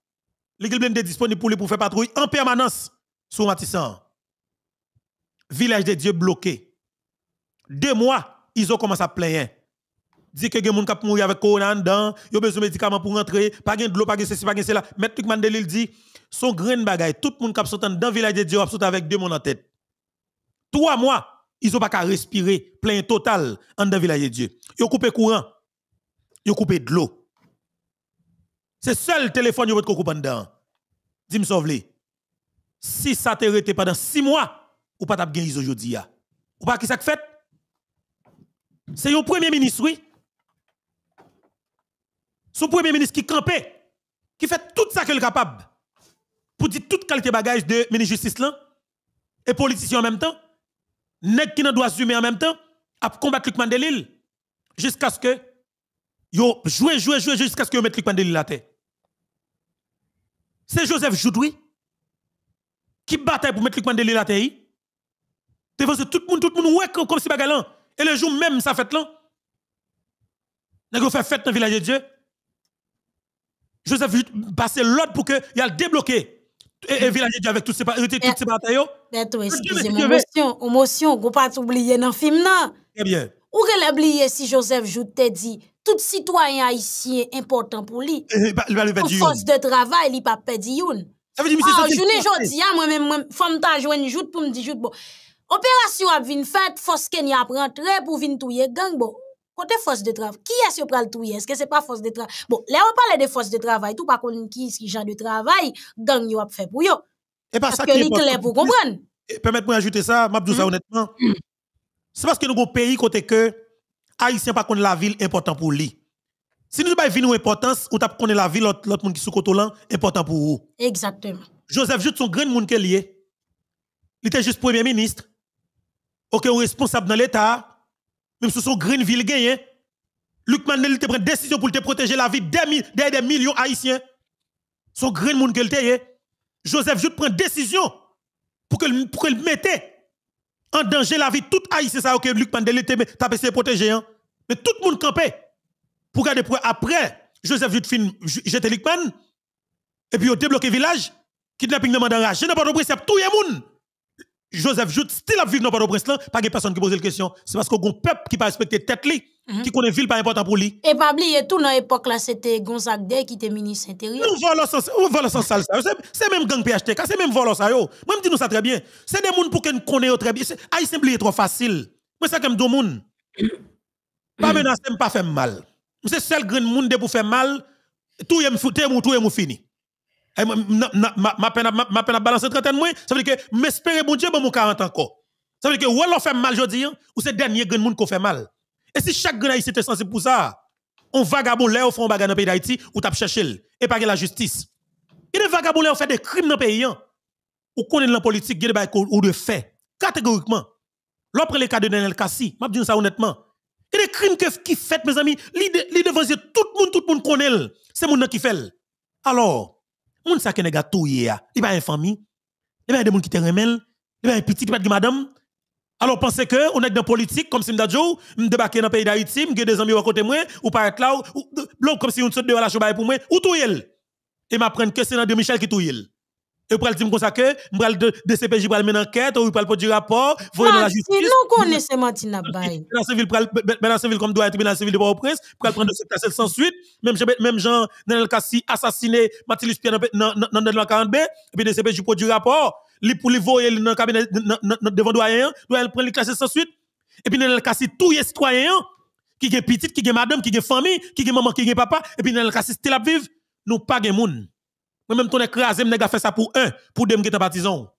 Speaker 2: Il est disponible pour faire patrouille en permanence sous Village de Dieu bloqué. Deux mois, ils ont commencé à plaindre. Dit que les gens qui mourir avec corona dedans, ils ont besoin de médicaments pour rentrer, pas de l'eau, pas de ceci, pas de cela. dit son grain bagaille, tout le monde qui sont dans le village de Dieu, sont avec deux monde en tête. Trois mois, ils n'ont pas qu'à respirer plein total dans le village de Dieu. Ils ont coupé courant. Ils ont coupé de l'eau. C'est seul téléphone ils ont coupé dedans. Dis-moi sauve si ça te arrêté pendant six mois, ou pas t'a aujourd'hui. Ou pas qui ça fait? C'est le premier ministre, oui. Son premier ministre qui campait, qui fait tout ça qu'il est capable pour dire toute qualité bagage de ministre justice là, et politicien en même temps, net qui ne doit assumer en même temps, à combattre de Mandelil, jusqu'à ce que yo jouer, jouer, jouer, jusqu'à ce que le mette Luc Mandelil à terre. C'est Joseph Joudoui qui bataille pour mettre Luc Mandela la terre. Devant tout le monde, tout le monde, ouais, comme si bagalan. Et le jour même, ça fait là. Nous fait fête dans le village de Dieu. Joseph passé l'ordre pour qu'il ait débloqué et, village village Dieu avec tous ses bataillons
Speaker 1: Mais Excusez-moi, émotion, émotion, peut pas oublier dans le film là. Très bien. Ou qu'elle oublier si Joseph joue t'a dit tout citoyen haïtien important pour lui. Eh,
Speaker 2: eh, bah, force
Speaker 1: de travail, il pas perdu une. Ça veut dire, monsieur, ah, ah, moi-même, jodi, moi-même, femme ta jour, pour me dire bon. Opération a été faite, force Kenya a rentré pour venir touyer gang bon. Côté force de travail, qui est-ce que le touyer? Est-ce que c'est pas force de travail? Bon, là on parle de force de travail, tout par contre qui est-ce genre de travail gang y a fait pour vous.
Speaker 2: Et parce que c'est clair, pour comprendre. Eh, permettez-moi d'ajouter ça, m'abdou ça mm. honnêtement. C'est parce que nous avons un pays côté que Haïtien pas contre la ville importante pour lui. Si nous avons une importance, ou t'as connaît la vie, l'autre monde qui sous côté important pour vous.
Speaker 1: Exactement.
Speaker 2: Joseph Jout, son grand monde qui est lié. Il était juste premier ministre. Ok, ou responsable dans l'État. Même si son grand ville gagne. Luc Mandel, il pris une décision pour te protéger la vie des, des, millions haïtiens. Son grand monde qui est Joseph Jout prend décision pour décision pour qu'elle mette en danger la vie tout haïtien ça ok Luc Mandel était tapé protéger hein. Mais tout le monde campait. Pour garder pour après, Joseph Jutfin jeté Likman, et puis au débloqué village, kidnapping dans d'enragé, dans pas de prince tout le monde. Joseph Jout, still a vivre dans pas au prince pas de personne qui pose la question. C'est parce qu'on a un peuple qui pas respecté tête mhm. qui connaît la ville pas important pour lui.
Speaker 1: Et pas oublier tout dans l'époque là, c'était Gonzague Day qui était ministre intérieur.
Speaker 2: Nous volons C'est même gang PHTK, c'est même volons ça yo. Moi me dis nous ça très bien. C'est des gens pour qu'on connaît très bien. Aïe, est ah, trop facile. Moi ça comme deux monde. Pas mm. menacer, pas faire mal c'est seul grand monde pour faire mal, tout est tout est fini. Eh, ma peine balancé balancer ans moins, ça veut dire que m'espérer bon Dieu, bon, mon 40 ans. Ça veut dire que, ou alors fait mal, je hein, ou c'est dernier grand monde qu'on fait mal. Et si chaque grand haïtien était sensible pour ça, on vagabond au on fait bagarre dans le pays d'Haïti, ou t'as cherché, et pas la justice. Il y a des vagabonds on fait des crimes dans le pays, hein. ou connaît la politique, il y des ou de fait, catégoriquement. L'opre le cas de Daniel Kassi, vous dit ça honnêtement. Et les crimes qui fait, mes amis, les devant tout le monde, tout le monde connaît. C'est mon qui fait. Alors, mon sa qui nèg tout hier, il pas une famille, il pas des gens qui te remel, il pas un petit, qui pas de madame. Alors pensez que on est dans la politique comme si m'dadjo, m'débarquer dans pays d'Haïti, m'gè des amis à côté moi, ou pas être là, ou comme si on saute de la choubaille pour moi, ou tout yel. Et m'apprendre que c'est dans de Michel qui tout yel. Et vous le dire comme ça que, pour le DCPJ, pour le mener enquête, ou pour pas produire rapport, vous voyez la justice. Nous connaissons
Speaker 1: Martina Baye.
Speaker 2: Maintenant, civil comme doit être maintenant civil de Port-au-Prince, pour le prendre de sans même même Jean Nenel Kassi assassiné Mathilde Pierre dans dans 40B, et puis DCPJ produit rapport, li pour les voir dans le cabinet devant doyen, doit prendre le classer sans suite. Et puis Nenel Kassi tous les citoyens qui est petite, qui est madame, qui est famille, qui est maman, qui est papa, et puis Nenel Kassi c'est la vivre, nous pas de monde. Moi même ton écrasé, m'nèg a fait ça pour un, pour deux m'gète baptisant.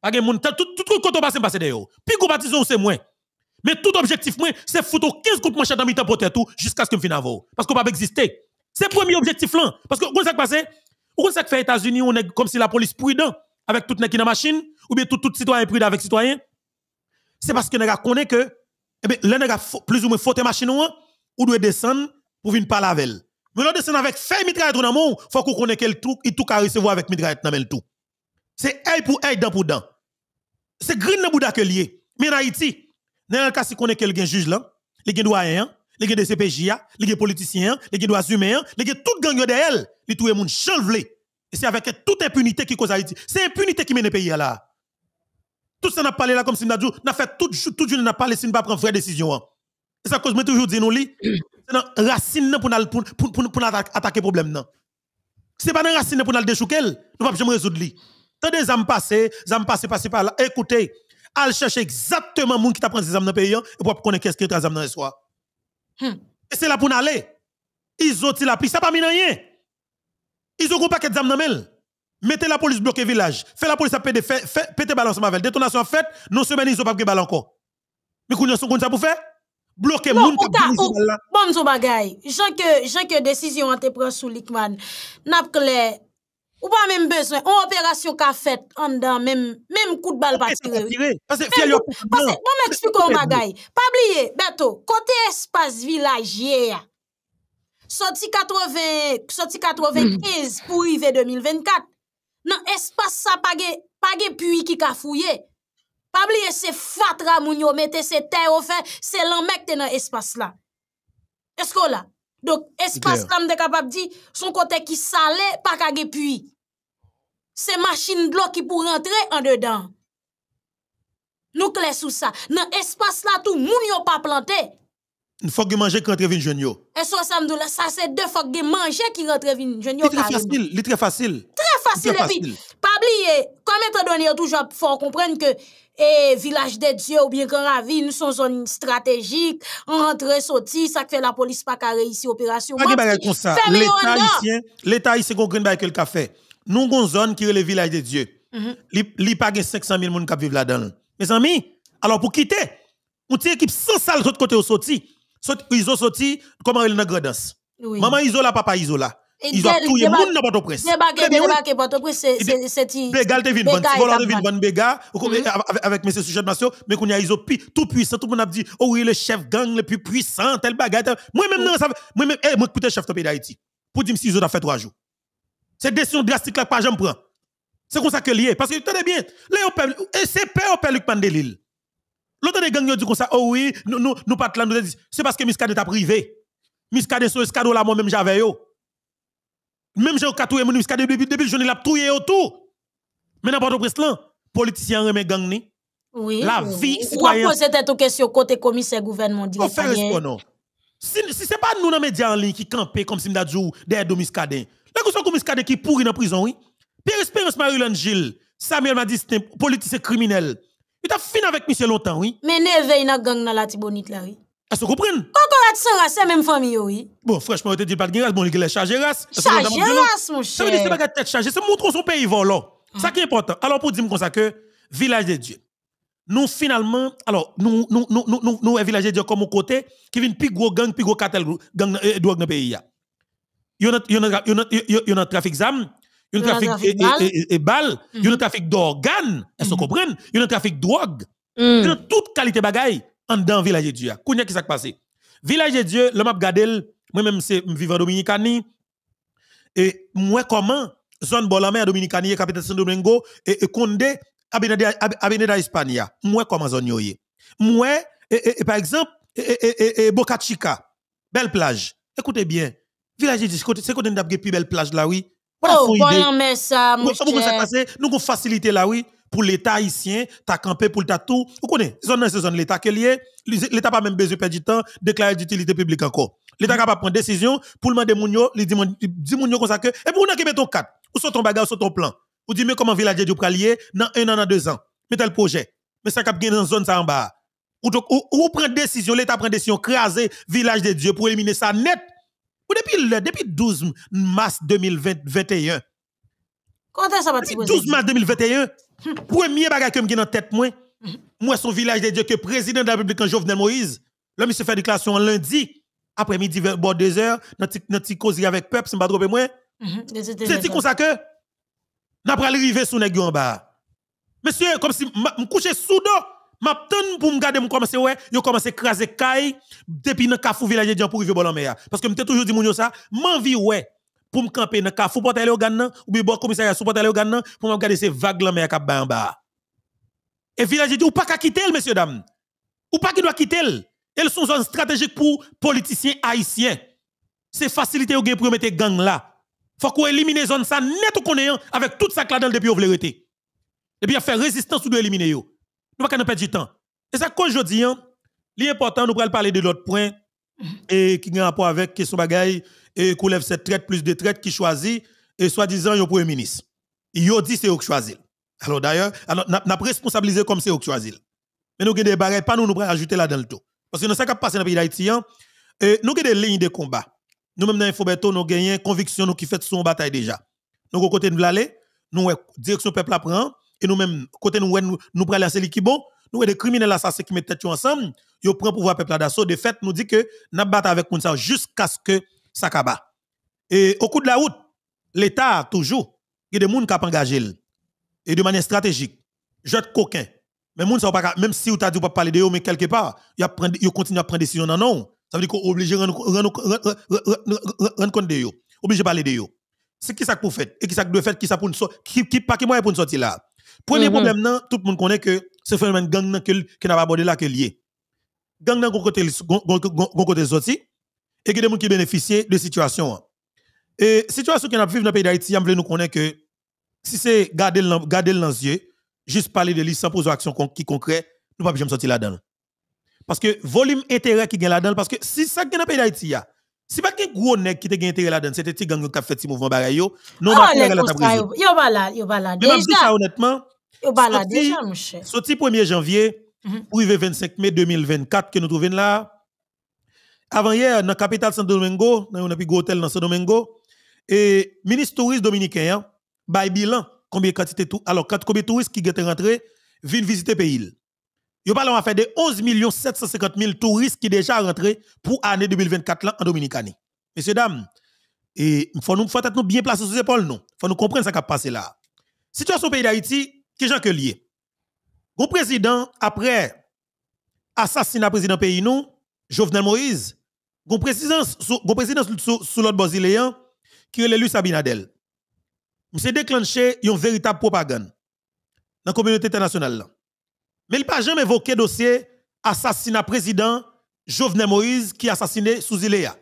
Speaker 2: Pas gen moun tout tout côté passe passe d'ailleurs. Puis go partisan c'est moi. Mais tout objectif moi, c'est foutre 15 de manchette dans mi-temps pour tout jusqu'à ce que me finisse parce qu'on pas exister. C'est premier objectif là parce que qu'on ça hein? Ou qu'on ça fait États-Unis, on est comme si la police prudent avec tout nèg qui dans machine ou bien tout tout citoyen prudent avec citoyen. C'est parce que nèg a connaît que eh ben, le nèg a plus ou moins faute machine ou doit descendre pour venir parler avec elle. Mais l'autre descendons avec fait mitraillette dans mon, faut qu'on connaisse quel truc il tout à recevoir avec mitraillette dans le tout. C'est œil pour œil, dent pour dent. C'est green dans bouda que lié. Mais en Haïti, dans le cas si qu'on est juge là, les gens doyens, les gens de CPJ, les gens politiciens, les gens droits humains, les gens de elle, derrière, les tout le monde chanvlé. Et c'est avec toute impunité qui cause Haïti. C'est impunité qui mène le pays là. Tout ça n'a parlé là comme si n'a dit, n'a fait tout tout n'a parlé si n'a pas prendre vraie décision. Hein. Et ça cause moi toujours dire c'est dans la racine pour pour, pour, pour, attaquer le problème. Ce n'est pas dans la racine pour nous déchouquer. Nous ne pouvons pas résoudre. Tendez, j'aime les j'aime passent, passer par là. Écoutez, allez chercher exactement les gens qui t'a pris des âmes dans le pays hein, et pour connaître ce qui est dans le soir. Hmm. Et c'est là pour aller. Ils ont la piste, ça pas mis rien. Ils ont un paquet d'âmes dans le Mettez la police bloquer village. Faites la police à péter balance avec Détonation faite, non semaine ils ont pas de balle encore. Mais qu'on a ça pour faire? bloquer moun là.
Speaker 1: Bon son bagay, jan que jan décision an te pren sou Likman, n'a clair ou pas même besoin, on opération qu'a faite en dedans même même coup de balle pas tiré. Parce que Parce que bon m'explique un bagay. Pas oublier, Beto, côté espace villagier sorti 80 sorti 95 pour arriver 2024. non espace ça pas pas puits qui ka fouillé. Pabliye se fatra moun yo mette se ter ofen, se lan mek te nan espas la. Esko la. Dok, espas lam de kapap di, son kote ki sale, pakage pui. Se maschine dlo ki pou rentre an dedan. Nou klesou sa. Nan espas la tou, moun yo pa plante.
Speaker 2: N fok de manje ki rentre vin jenyo.
Speaker 1: E so samdou la, sa se de fok de manje ki rentre vin jenyo. Li
Speaker 2: tre fasil. Tre
Speaker 1: fasil epi. Comme comme étant donné, toujours faut comprendre que et eh, village de Dieu ou bien Grand Ravine sont zone stratégique, rentrer, SOTI, ça fait la police pas carré ici, opération. Pas de comme L'État haïtien,
Speaker 2: l'État haïtien, qu'on gagne quelque café. Nous, avons une zone qui est le village de Dieu. Mhm. Il n'y a pas 500 000 personnes qui vivent là-dedans. Mes amis, alors pour quitter, on tient équipe sans salle de l'autre côté au sorti. Ils ont sorti, comment ils ont danse? Maman Isola, papa Isola. Ils ont tout le monde dans port presse prince Débarqué, débarqué
Speaker 1: Port-au-Prince, c'est c'est te
Speaker 2: vin vendre, voleur te vin vendre Béga, mm-hmm. avec monsieur sujet massio mais qu'on y a ils tout puissant, tout le monde a dit oh oui le chef gang le plus puissant, tel bagaille. Moi même mm-hmm. non, moi même eh moi écoutez chef de pays Pour dire si ils ont fait trois jours. C'est décision drastique là pas j'en prends. C'est comme ça que lié parce que tenez bien, là et c'est père au père Luc Pandelil. L'autre des gangs dit comme ça, oh oui, nous nous nous pas là nous dit c'est parce que Miscade t'a privé. Miscade sur escado là moi même j'avais yo. Même j'ai qu'à touyer mon depuis depuis début je l'a touyer autour. Mais n'importe quoi, là, politicien remet gang ni.
Speaker 1: Oui. La vie citoyenne. Ou poser cette question côté commissaire gouvernement dit. ça rien non.
Speaker 2: Si si c'est pas nous dans médias en ligne qui camper comme si on djou derrière Domiscadin. Là que sont qui pourri dans prison oui. Pierre Espérance Marie-Hélène Gilles, Samuel Madistin, politicien criminel. Il t'a fini avec monsieur longtemps oui.
Speaker 1: Mais ne il n'a gang dans la Tibonite là oui. Est-ce que vous comprenez Encore à race, c'est
Speaker 2: même famille, oui. Bon, franchement, on te dit pas que bon, il est chargé race. Chargé race, mon cher. Ça veut dire que c'est pas tête chargée, c'est montrer son pays volant. Ah. Ça qui est important. Alors, pour dire comme ça que, village de Dieu. Nous, finalement, alors, nous, nous, nous, nous, nous, village de Dieu comme au côté, qui vient plus gros gang, plus gros cartel, gang, euh, drogue dans le pays. Il y a un trafic d'armes, il y a un trafic de balles, il y a un mhm. trafic d'organes, est-ce que vous mhm. comprenez Il y a un trafic de drogue, il mm. y a toute qualité bagaille en dans village Dieu. ce qui s'est passé? Village Dieu, le map Gadel, moi-même c'est vivant Dominicani. Et moi comment zone Bolamé Dominicani capitaine saint Domingo et, condé Condé à Hispania. Moi comment zone yoyé. Moi et, par exemple et, Boca Chica, belle plage. Écoutez bien. Village Dieu, c'est a d'abgé plus belle plage là oui. Oh, bon,
Speaker 1: mais ça, passé
Speaker 2: Nous avons facilité là, oui pour l'État haïtien, t'as campé pour le tout. Vous connaissez, zone dans zone, l'État qui est lié, l'État pas même besoin de perdre du temps, déclarer d'utilité publique encore. L'État capable de prendre décision pour le demander mounio, il dit mounio comme ça que, et pour nous qui ton 4, ou sont ton bagage, sont ton plan. Ou dit, mais comment village du pralier, dans un an, dans deux ans. Mais le projet. Mais ça cap dans zone ça en bas. Ou, ou, une décision, l'État prend décision, craser village de Dieu pour éliminer ça net. Ou depuis, depuis 12 mars 2021,
Speaker 1: quand 12 mars
Speaker 2: 2021, hum. premier bagage que j'ai dans tête, moi, hum. moi, son village de Dieu, que président de la République, Jovenel Moïse, l'homme, se fait déclaration lundi, après-midi, vers bord 2 heures, dans petite cause avec peuple, c'est pas trop moi.
Speaker 1: Hum, c'est dit comme ça que,
Speaker 2: n'a pas arrivé sous en bas. Monsieur, comme si je couché sous dos, suis pour me garder me commencer ouais yo commencé craser caille depuis dans cafou village Dieu pour arriver bon mer parce que suis toujours dit mon ça vie ouais pour me camper dans aller au Ghana, ou bien le commissariat aller au Ghana, pour me garder ces vagues là mais cap en bas. Et village dit ou pas qu'à quitter messieurs dames. Ou pas qu'il doit quitter. Elles sont zone stratégique pour politiciens haïtiens. C'est facilité ou pour mettre gang là. Faut qu'on élimine zone ça net ou est avec toute sa dans depuis Au vérité. Et puis faire résistance ou de éliminer yo. Nous pas perdre du temps. Et ça quand je dis hein, l'important nous pourrons parler de l'autre point et qui a rapport avec ce bagaille et qu'on lève cette traite plus de traite qui choisit et soi-disant le premier ministre. il dit c'est eux qui choisissent. Alors d'ailleurs, alors n'a responsabilisé comme c'est eux qui choisissent. Mais nous avons des barrières pas nous nous ajouter là dans le tout. Parce que nous ça qui passe dans le pays d'Haïti hein, nous avons des lignes de combat. Nous même dans Infobeto, nous une conviction nous qui fait son bataille déjà. Nous au côté de l'aller, nous direction peuple apprend et nous même côté nous nous nous prend qui bon, nous des criminels assassins qui mettent tête ensemble, yo prend pouvoir peuple d'assaut de fait nous dit que n'a battons avec ça jusqu'à ce que Sakaba. Et au cours de la route, l'État, toujours, il y a des gens qui ont engagé. Et de manière stratégique, jette coquin. Mais pas même si vous avez dit pas parler de eux, mais quelque part, ils continuent à prendre des décisions. Non, non. Ça veut dire qu'on est obligé de rendre compte de Obligé de parler de eux. C'est qui ça pour faire Et qui ça doit faire Qui ça pour Qui qui pas qui pour sortir là Premier mhm. problème, non, tout le monde connaît que ce phénomène gang qui n'a pas abordé là que lié. Gang qui côté côté et que des gens qui bénéficient de situation. Et situation qui a vécue dans le pays d'Haïti, on veut nous connaître que si c'est garder garder dans les yeux, juste parler de lui sans poser action qui concret, nous pas jamais sortir là-dedans. Parce que volume intérêt qui gagne là-dedans parce que si ça gagne dans le pays d'Haïti si pas qu'un gros nèg qui te gagne intérêt là-dedans, c'était petit gang qui a fait ce mouvement barré yo, non ah, pas la tabrise.
Speaker 1: Yo pas là, yo va là déjà. Mais ça
Speaker 2: honnêtement, yo va là déjà monsieur. Sorti 1er janvier, ou le 25 mai 2024 que nous trouvons là, avant-hier, dans la capitale saint Domingo, dans un plus gros hôtel dans saint Domingo, et ministre touriste dominicain, hein, by bilan, combien de quantité tout, alors combien de touristes qui étaient rentrés, viennent visiter le pays. Yo parlons à faire de 11 750 000 touristes qui déjà rentrés pour l'année 2024 en Dominicanie. Messieurs, dames, et faut nous faut être bien placer sous épaules non. Faut nous comprendre ce qui a passé là. Situation pays d'Haïti, qui j'en que lié. Bon président après assassinat président pays nous, Jovenel Moïse, Gon président sous l'autre brésilien qui est l'élu Sabinadel. Monsieur déclenché une véritable propagande dans la communauté internationale. Mais il n'a pas jamais évoqué dossier assassinat président Jovenel Moïse qui assassiné sous Zilea.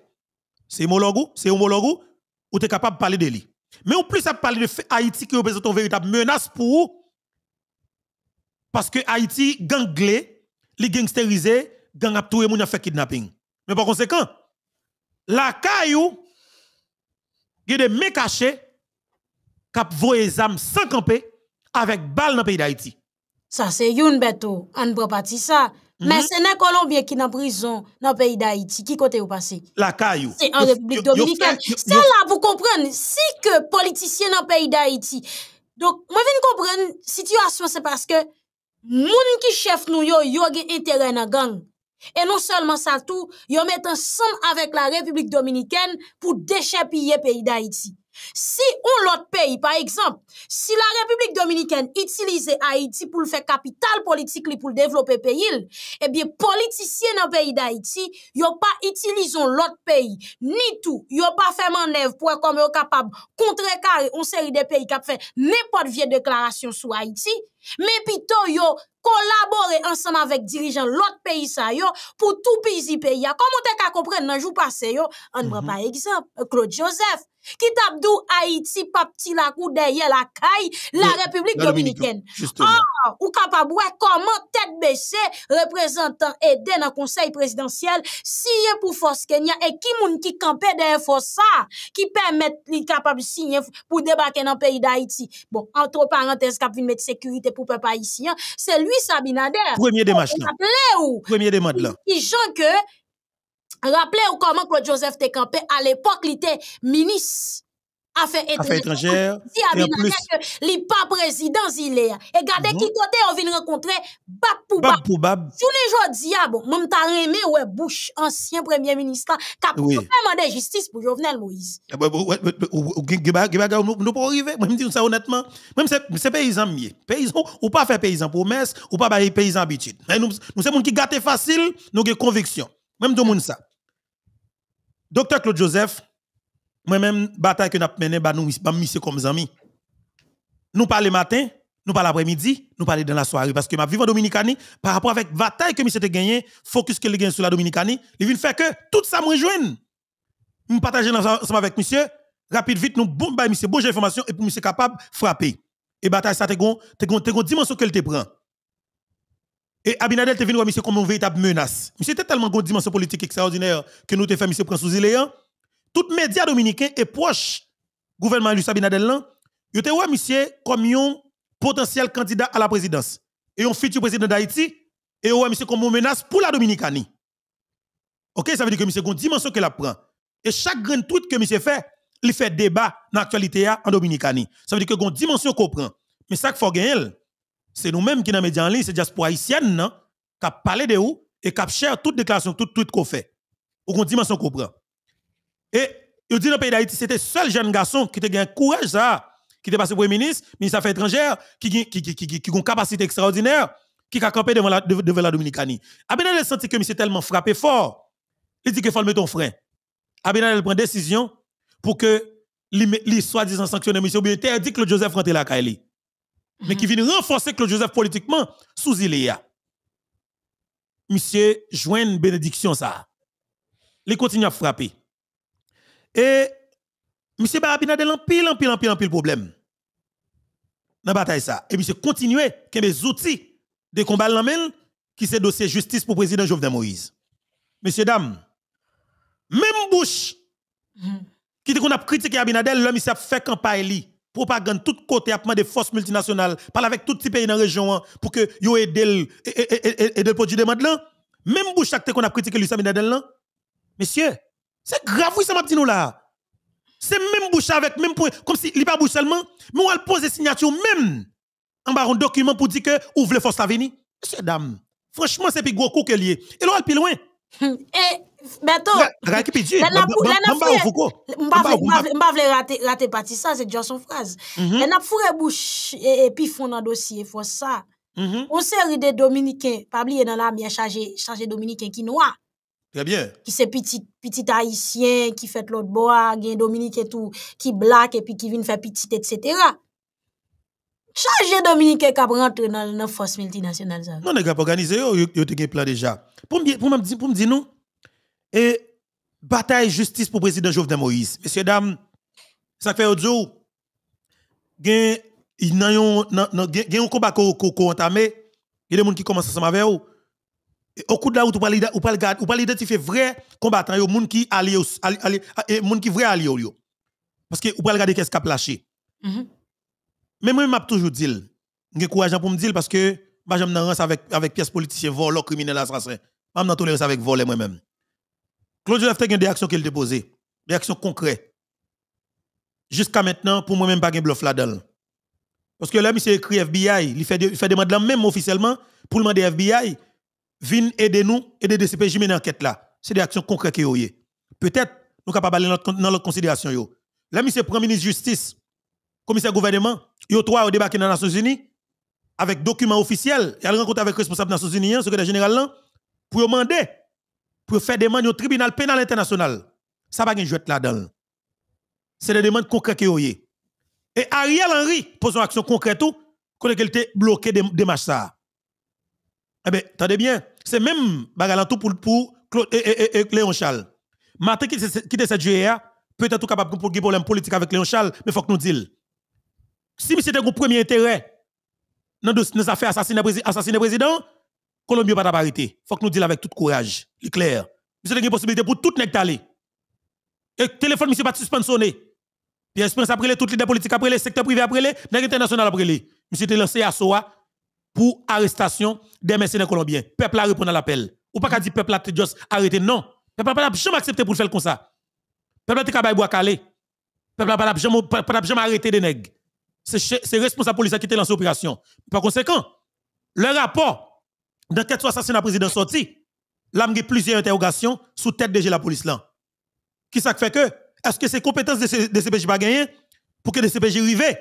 Speaker 2: C'est homologue, c'est homologue, ou t'es capable de parler de lui. Mais en plus, à parler de Haïti qui représente une véritable menace pour vous. Parce que Haïti ganglé, les gangsterisé, gang a tout le monde fait kidnapping. Mais par conséquent, la caillou, il y a des mecs qui sans camper avec balle dans le pays d'Haïti.
Speaker 1: Ça, c'est une bête. Oh. On ne peut pas dire ça. Mhm. Mais c'est un Colombien qui est en prison dans le pays d'Haïti. Qui côté vous passé?
Speaker 2: La caillou. C'est en République dominicaine. C'est là,
Speaker 1: vous comprenez. Si que politicien dans le pays d'Haïti. Donc, moi, je comprendre. Situation, c'est parce que les gens qui chef nous, ont yo, intérêt dans la gang. Et non seulement ça tout, yo mette un son avec la République Dominikène pour déchapiller pays d'Haïti. Si on l'autre pays, par exemple, si la République dominicaine utilise Haïti pour le faire capital politique pour développer le pays, eh bien, politiciens dans pays d'Haïti, yon pas utilisons l'autre pays, ni tout, Ils n'ont pas fait manœuvre pour être capable de contrecarrer une série de pays qui ont fait n'importe quelle déclaration sur Haïti, mais plutôt ont collaborer ensemble avec dirigeants l'autre pays pour tout pays pays comment vous qu'à compris, dans jour passé on prend mhm. par exemple Claude Joseph qui tape Haïti pap la kou derrière la caille, la République dominicaine. Ah, ou kapab wè représentant tèt représentant représentant conseil nan présidentiel, présidentiel, siye pou force Kenya qui ki moun ki kampe derrière force sa ki permet li kapab signer pour débarquer nan pays d'Haïti. Bon, entre parenthèses kap vin met sécurité pour peuple haïtien, c'est lui Sabinader. Premier démarche là.
Speaker 2: Premier demande là.
Speaker 1: Ki jan que Rappelez vous comment Claude Joseph était à l'époque, il était ministre affaires étrangères. Il n'est plus pas président il Et gardez qui côté on vient rencontrer bab pour bab. Bab bab. Ah bon, même ta remé Bush ancien premier ministre qui a demandé justice pour Jovenel Moïse.
Speaker 2: Nous pas arriver, moi je dis ça honnêtement, même c'est c'est paysan mieux. Paysan ou pas faire paysan promesse ou pas faire paysan habitude. Nous nous c'est mon qui gâté facile, nous avons conviction. Même tout monde ça. Docteur Claude Joseph, moi-même, bataille que bah, nous avons menée, nous nous sommes comme amis. Nous parlons matin, nous parlons après-midi, nous parlons dans la soirée. Parce que ma vie en Dominicanie, par rapport avec bataille que je gagné, focus que nous avons sur la Dominicanie, il faire que tout ça me rejoigne, Nous partageons ensemble avec monsieur, rapide, vite, nous bombardons monsieur, bonne information et pour monsieur capable de frapper. Et bataille, ça, c'est une dimension qu'elle te prend. Et Abinadel est venu voir monsieur comme une véritable menace. Monsieur était tellement une dimension politique extraordinaire que nous te fait monsieur prendre sous hein. Tout média dominicain est proche gouvernement Luis Abinadel là. Hein. Yo te M. monsieur comme un potentiel candidat à la présidence et un futur président d'Haïti et ouais monsieur comme une menace pour la Dominicanie. OK, ça veut dire que monsieur une dimension que la prend. Et chaque grand tweet que monsieur fait, il fait débat dans l'actualité hein, en Dominicanie. Ça veut dire que une dimension qu'on prend. Mais ça qu'il faut gagner c'est nous-mêmes qui dans les médias en ligne, c'est diaspora haïtienne, non, qui parlé de vous et qui cherché toute déclaration, tout tweet qu'on fait. Ou qu'on dimension qu'on prend. Et, il dit dans le pays d'Haïti, c'était le seul jeune garçon qui a un courage, ça, qui était passé premier ministre, ministre des Affaires étrangères, qui, qui, qui, qui, a une capacité extraordinaire, qui a campé devant la, devant la Dominicanie. Abinadel a senti que monsieur tellement frappé fort, il dit qu'il faut mettre un frein. Abinadel prend décision pour que les soi-disant sanctionnés monsieur ou bien interdit que Joseph rentre la mais qui vient renforcer Claude Joseph politiquement sous Iléa. Monsieur, joue une bénédiction ça. Il continue à frapper. Et monsieur Abinadel en pile, en pile, en pile, problème. Dans la bataille ça. Et monsieur continue qu'il y des outils de combat qui c'est dossier justice pour le président Jovenel Moïse. Monsieur, dames, même bouche mm. qui dit qu'on a critiqué Abinadel, l'homme il s'est fait campagne propagande tout côté appelé des forces multinationales parle avec tout petit pays dans la région hein, pour que yo des et et de produit Même là même bouche qu'on a critiqué Lucien de là monsieur c'est grave oui ça m'a dit nous là c'est même bouche avec même point comme si il pas bouche seulement mais on des signature même en bas un document pour dire que veut les forces à venir monsieur dame franchement c'est plus gros coup que lié et là plus loin eh, Beto,
Speaker 1: mba vle rater pati ça c'est déjà son phrase fraz. Mhm. E bouche et et puis dans dossier dossier ça. ça On seri de pas pabliye dans la chargé chargé Dominicain qui noir. Très bien. Qui c'est petit, petit haïtien, qui fait l'autre bois, qui Dominique et tout, qui black et puis qui vient faire petit, etc. chargé Dominicain qui rentre dans la force multinationale.
Speaker 2: Non, les gars, organisé, yo, yo, yo, plan déjà. Pour me pour me dire, pour me dire, non. Et bataille justice pour président Jovenel Moïse. Messieurs, dames, ça fait audio. Il y a un combat qui est entamé. Il y a des gens qui commencent à avec Au coup de on route, ou pas identifier vrai combattant, les gens qui sont vrais vrai alliés. Parce que ou pas regarder qu'est-ce qui a lâché. Mm-hmm. Mais moi, je toujours dit, j'ai courage pour me dire parce que je suis en avec, avec pièce politicien, vol, criminel, assassins. Je suis en tolérance avec vol moi-même. Claude Joseph a des actions qu'il déposées, des actions concrètes. Jusqu'à maintenant, pour moi-même, pas de bluff là-dedans. Parce que là, monsieur écrit FBI, il fait, des fait même officiellement pour le demander FBI, viens aider nous, aider CPJ une enquête là. C'est des actions concrètes qui ont Peut-être, nous capables parler dans notre considération. Yo. Là, monsieur Premier ministre Justice, commissaire gouvernement, ont trois au débarqué dans les Nations Unies, avec documents officiels, il y a rencontre avec responsable des Nations Unies, hein, secrétaire général pour demander pour faire demandes au tribunal pénal international. Ça va pas jouer là-dedans. C'est des demandes concrètes que y Et Ariel Henry pose une action concrète où qu'elle était bloqué des démarches ça. Eh bien, attendez bien, c'est même tout pour pour Claude et, et, et, Léon Charles. Martin qui était cette juillet hein, peut-être tout capable pour problèmes politique avec Léon Charles, mais faut que nous disions. Si c'était un premier intérêt dans nos affaires assassiner président, Colombie pas Il Faut que nous disions avec tout courage. C'est clair. Monsieur, il y a une possibilité pour tout nègre d'aller. Et téléphone, monsieur, pas suspensionné. Bien sûr, après les, toutes les politiques après les, secteurs privés après les, nègre international après les. Monsieur, été lancé à SOA pour arrestation des mercenaires colombiens. Peuple a répondu à l'appel. Ou pas qu'à dire peuple a juste arrêté. Non. Peuple n'a jamais accepté pour faire comme ça. Peuple a été Peuple a pas jamais arrêté des nègres. C'est responsable police qui était lancé l'opération. Par conséquent, le rapport dans quel assassinat président sorti, là, il plusieurs interrogations sous tête de la police là. Qui ça fait que, est-ce que ces compétences de, de CPJ pas gagné pour que les CPJ arrivent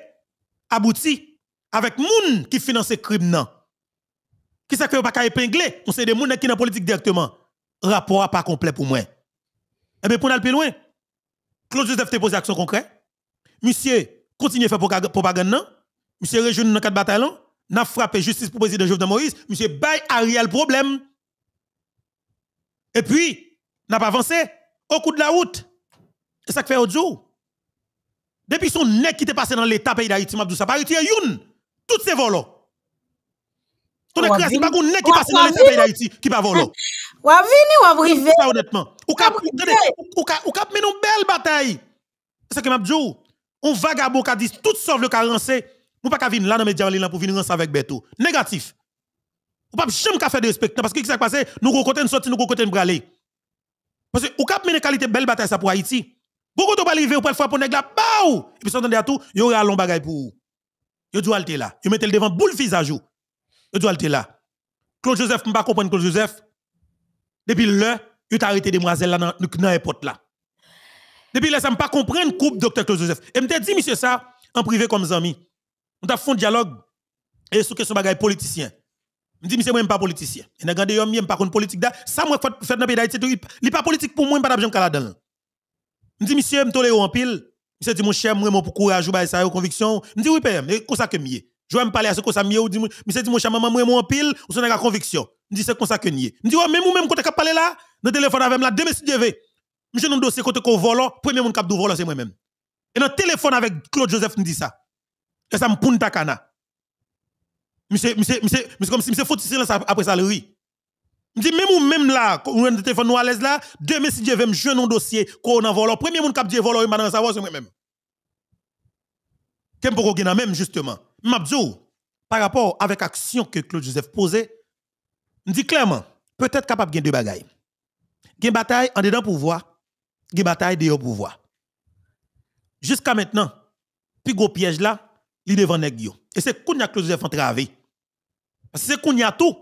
Speaker 2: abouti avec moun qui finance crime nan? Qui ça fait pas épingler? On sait des moun qui dans politique directement. Rapport pas complet pour moi. Eh bien, pour aller plus loin, Claude Joseph te pose action concrète. Monsieur, continue à faire propagande, non? Monsieur, réjouit dans quatre bataillons n'a frappé justice pour le président Jovenel Moïse, monsieur a réel problème. Et puis, n'a pas avancé au coup de la route. Et ça fait au jour. Depuis son nez qui était passé dans l'État pays d'Haïti, Mabdou ça pas Youn une. Toutes ces volo. Ton écrasé, pas un nez qui passe dans l'État pays d'Haïti qui pas volé. Ou a vini, ou a briver. honnêtement. Ou cap, ou cap, une belle bataille. C'est que Mabdou, on vagabond qui dit tout sauf le carencé. Nous pas venir là dans les médias pour venir ensemble avec Beto. Négatif. Ou pas jamais faire de respect parce que ce qui s'est passé, nous côté nous sortir nous côté nous braler. Parce que ou cap une qualité belle bataille ça pour Haïti. Beaucoup de arriver ou pas faire pour nèg là, baou. Et puis s'entendre à tout, y un long bagaille pour. Yo dû alter là. Yo mettez le devant boule visage ou. Yo dû alter là. Claude Joseph, ne m'pas comprendre Claude Joseph. Depuis là, il t'a arrêté demoiselle là dans de là. Depuis là, ça pas comprendre couple docteur Claude Joseph. Et m'a dit monsieur ça en privé comme zami. On a fait un dialogue et sous question bagaille politicien. Je dis, monsieur, moi, je ne suis pas politicien. Et je regarde, je ne suis pas politique. Ça, moi, je fais dans le pays d'Haïti. Il pas politique pour moi, je ne suis pas dedans. Je dis, monsieur, je me en pile. Monsieur dit, mon cher, moi, mon courage, je ça, conviction. Je dis, oui, père, mais ça que mieux. Je vais me parler à ce que ça mieux. Monsieur dit, mon cher, maman, moi, mon pile, ou son conviction. Je dis, c'est comme ça que mieux. Je dis, ouais, même moi-même, quand tu as parlé là, dans le téléphone avec la deux si Je veut. Monsieur, dossier, côté qu'on volant premier monde qui a volé, c'est moi-même. Et dans téléphone avec Claude Joseph, me dit ça. Et ça me punta cana. Monsieur, comme si monsieur silence après ça, oui. Je dis, même ou même là, on téléphone là, demain si je veut me un dossier, qu'on en premier monde qui a dit voler, c'est moi-même. Qu'est-ce même, justement? par rapport avec action que Claude Joseph posait, je dis clairement, peut-être capable de deux bagailles. bataille en dedans pouvoir, une bataille dehors pouvoir. Jusqu'à maintenant, puis gros piège là, li devant nèg yo. Et c'est qu'on y a que Joseph entravé. Parce que c'est qu'on y a tout.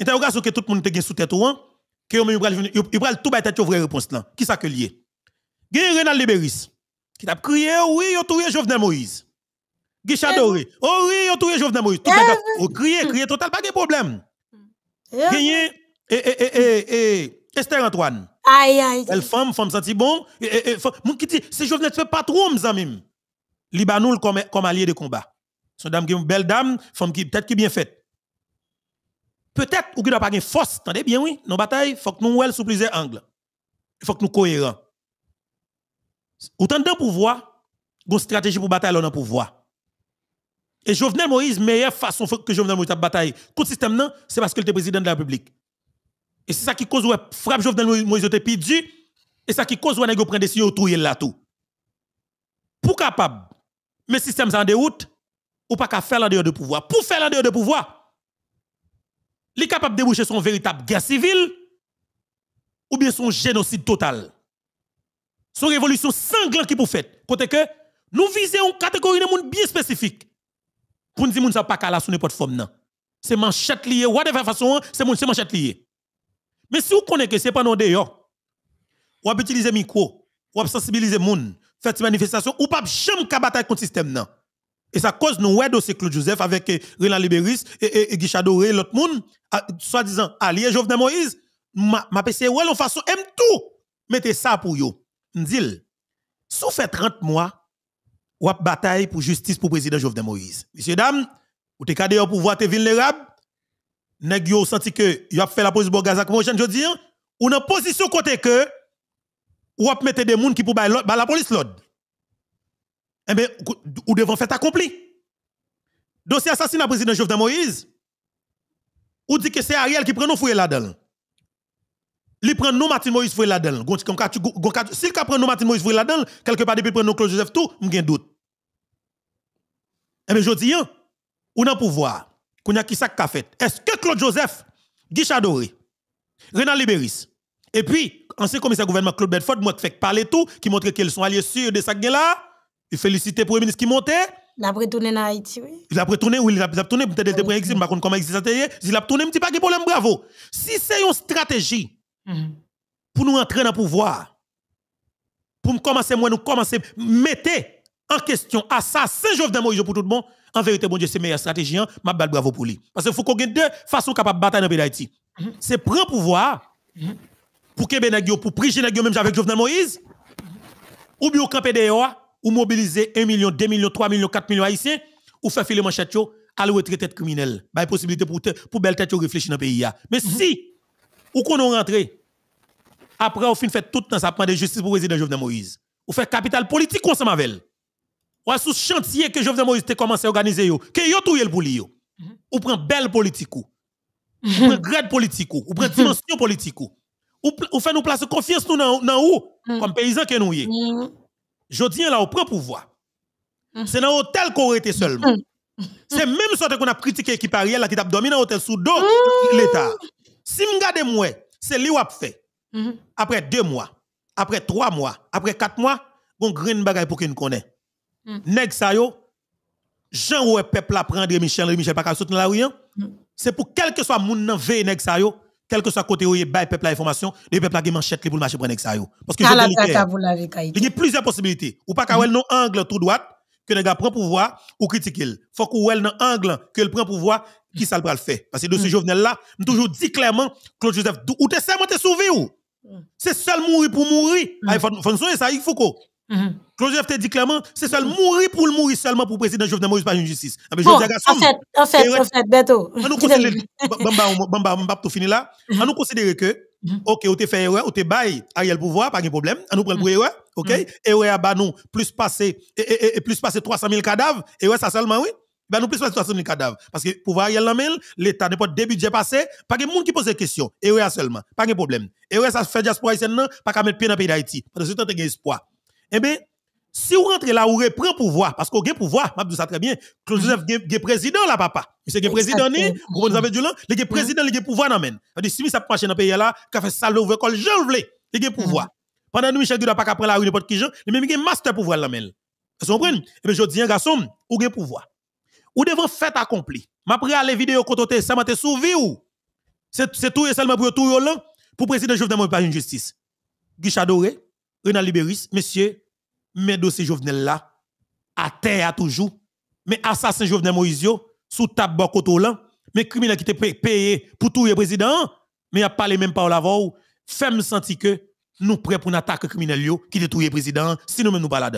Speaker 2: Interrogation que tout le monde te gen sous tête ou an, hein? que yo même yo pral tout ba tête yo vraie réponse là. Qui ça que lié? Gen Renal Liberis qui t'a crié oui, yo touye Jovenel Moïse. Gen eh? Chadoré, oh oui, yo touye Jovenel Moïse. Tout bagay eh? o oh, crié, crié total pas de problème. Eh? Gen et et et et Esther Antoine. Aïe aïe. Elle femme, femme senti bon, Mon qui dit c'est Jovenel tu pas trop mes amis. Libanoul comme, comme allié de combat. Son dame qui est une belle dame, femme qui peut-être qui bien faite. Peut-être ou qui n'a pas de force, attendez bien oui, nos batailles, faut que nous well sous plusieurs angles. Il faut que nous cohérents. Autant de pouvoir, une stratégie pour bataille on a pouvoir. Et Jovenel Moïse, meilleure façon que Jovenel Moïse a bataille contre le système, c'est parce qu'il le président de la République. Et c'est ça qui cause ou frappe Jovenel Moïse au pidu. Et ça qui cause ou on prend des signes tout là tout. Pour capable mais système en déroute, ou pas qu'à faire dehors de pouvoir. Pour faire dehors de pouvoir, il est capable de déboucher son véritable guerre civile ou bien son génocide total. Son révolution sanglante qui pour faire. Côté que nous visons une catégorie de monde bien spécifique. Pour nous dire que ça pas là sur sous n'importe forme. C'est manchette liée, whatever façon, c'est manchette liée. Mais si vous connaissez que n'est pas non dehors, Vous avez utilisé micro, Vous avez sensibilisé monde, fait manifestation ou pas jamais qu'à bataille contre le système non et ça cause nous ouais dossier Claude Joseph avec eh, Renan Libéris et, Guichado, et l'autre monde ah, soi-disant allié Jovenel Moïse ma ma on ouais en façon aime tout mettez ça pour yo dit sous fait 30 mois ou bataille pour justice pour président Jovenel Moïse messieurs dames ou t'es cadre au pouvoir t'es vulnérable nèg yo senti que vous a fait la pose pour gaz avec moi je dis ou dans position côté que ou ap mettre des gens qui pour ba la police l'ode? Eh bien, ou devant fait accompli. Dossier assassinat président Jovenel Moïse, ou dit que c'est Ariel qui prend nous fouilles là-dedans. Il prend nous Martin Moïse fouille là-dedans. S'il prend nous Martin Moïse fouille là-dedans, quelque part depuis prend nous Claude Joseph tout, m'gen doute. Eh bien, je dis, on hein, a pouvoir. Qu'on a qui ça qu'a fait. Est-ce que Claude Joseph, Guichard Doré, Renan Libéris, et puis, ancien commissaire gouvernement Claude Bedford, moi qui fait parler tout, qui montre qu'ils sont alliés sur de ça là, il félicite le Premier ministre qui montait.
Speaker 1: Il a retourné en Haïti, oui.
Speaker 2: Il a retourné, oui, il a retourné, peut-être des exil, je ne comment exil Il a retourné, un petit pas que problème, bravo. Si c'est une stratégie mhm. pour nous entrer dans le pouvoir, pour nous commencer, à nous commencer, mettre en question assassin Jovenel Moïse pour tout le monde, en vérité, bon Dieu, c'est stratégie, stratégie, hein. ma bravo pour lui. Parce qu'il faut qu'on ait deux façons capables de battre dans le pays d'Haïti. Mhm. C'est prendre le pouvoir, mhm pour que Benagio, pour prier Benagio, même avec Jovenel Moïse ou bien au camper ou mobiliser 1 million 2 millions 3 millions 4 millions haïtiens ou faire filer manchette yo à le Il tête criminel une bah, possibilité pour pour belle tête réfléchir dans pays mais mhm. si ou qu'on rentre après au fin fait tout temps ça prend de justice pour président Jovenel Moïse ou fait capital politique ensemble avec elle ou sous chantier que Jovenel Moïse a commencé à organiser yo que yo tout pour lui ou prend belle politique ou prend grade politique ou prend dimension politique ou, fait nous placer confiance nous dans où mm. comme paysan que nous y mm. Je dis là, au prend pouvoir. Mm. C'est dans l'hôtel qu'on était seulement. Mm. C'est même sorte qu'on a critiqué l'équipe Ariel qui a dormi dans l'hôtel sous dos l'État. Si je regarde moi, c'est lui qui a fait. Après deux mois, après trois mois, après quatre mois, on green bagaille pour qu'il nous connaisse. Nèg ça yo, Jean ou peuple la prendre Michel, Michel pas qu'à soutenir la rue. Hein. C'est pour quel que soit moun nan veille nèg ça yo, quel que soit côté où il y a peuple bah, l'information, le peuple a une les pour le marché prendre ça. Parce que il y a plusieurs possibilités. Ou pas qu'à mhm. non angle tout droit que les gars prend pouvoir ou critiquer. Faut qu'on ait un angle que le prend pouvoir qui ça le faire. Parce que de ce mhm. jeune là, je toujours dit clairement Claude Joseph ou t'es seulement t'es sauvé ou mhm. c'est seul mourir pour mourir. Ah, il faut ça il faut Claude -hmm. Joseph dit clairement, c'est seul mhm. mourir pour le mourir seulement pour le président Jovenel Moïse, pas une justice. Ah, mais en fait, en fait, en fait, Beto. On mhm. nous considère, tout là. On considère que, mhm. ok, on te fait erreur, on te baille Ariel pouvoir, pas de problème. On nous prend pour erreur, ok? Erreur à bas nous, plus passer, et plus passer 300 000 cadavres. Erreur ça seulement, oui? Ben nous plus passer 300 000 cadavres. Parce que pouvoir Ariel Lamel, l'État n'est pas de budget passé, pas de monde qui pose des questions. Erreur seulement, pas de problème. Erreur ça fait diaspora non, pas qu'à mettre pied dans le pays d'Haïti. Parce que c'est un espoir. Eh bien, si vous rentrez là, vous le pouvoir, parce qu'on a pouvoir, je dis ça très bien, Claude Joseph le mm. président là, papa. C'est le président, vous avez dit, le président, le pouvoir dans dit, Si vous avez marché dans le pays là, qui fait ça, l'ouvre col, je voulais, le pouvoir. Mm. Pendant que Michel n'a pas après la rue, n'importe qui, il même un master pouvoir là Vous comprenez? Et eh bien, je dis, un garçon, ou avez pouvoir. Vous devant fait accompli. Ma prière, aller vidéo quand vous ça m'a sauvé ou. C'est tout et seulement pour tout, pour président Jovenel, pas une justice. Guichard Renal Libéris, monsieur, mes dossiers Jovenel là, à terre à toujours. Mais assassin Jovenel Moïse, sous tabac là, mais criminel qui était payé pour tout le président, mais il a parlé même pas avant, fait me sentir que nous prêts pour une attaque criminelle qui détruit le président, si nous même nous pas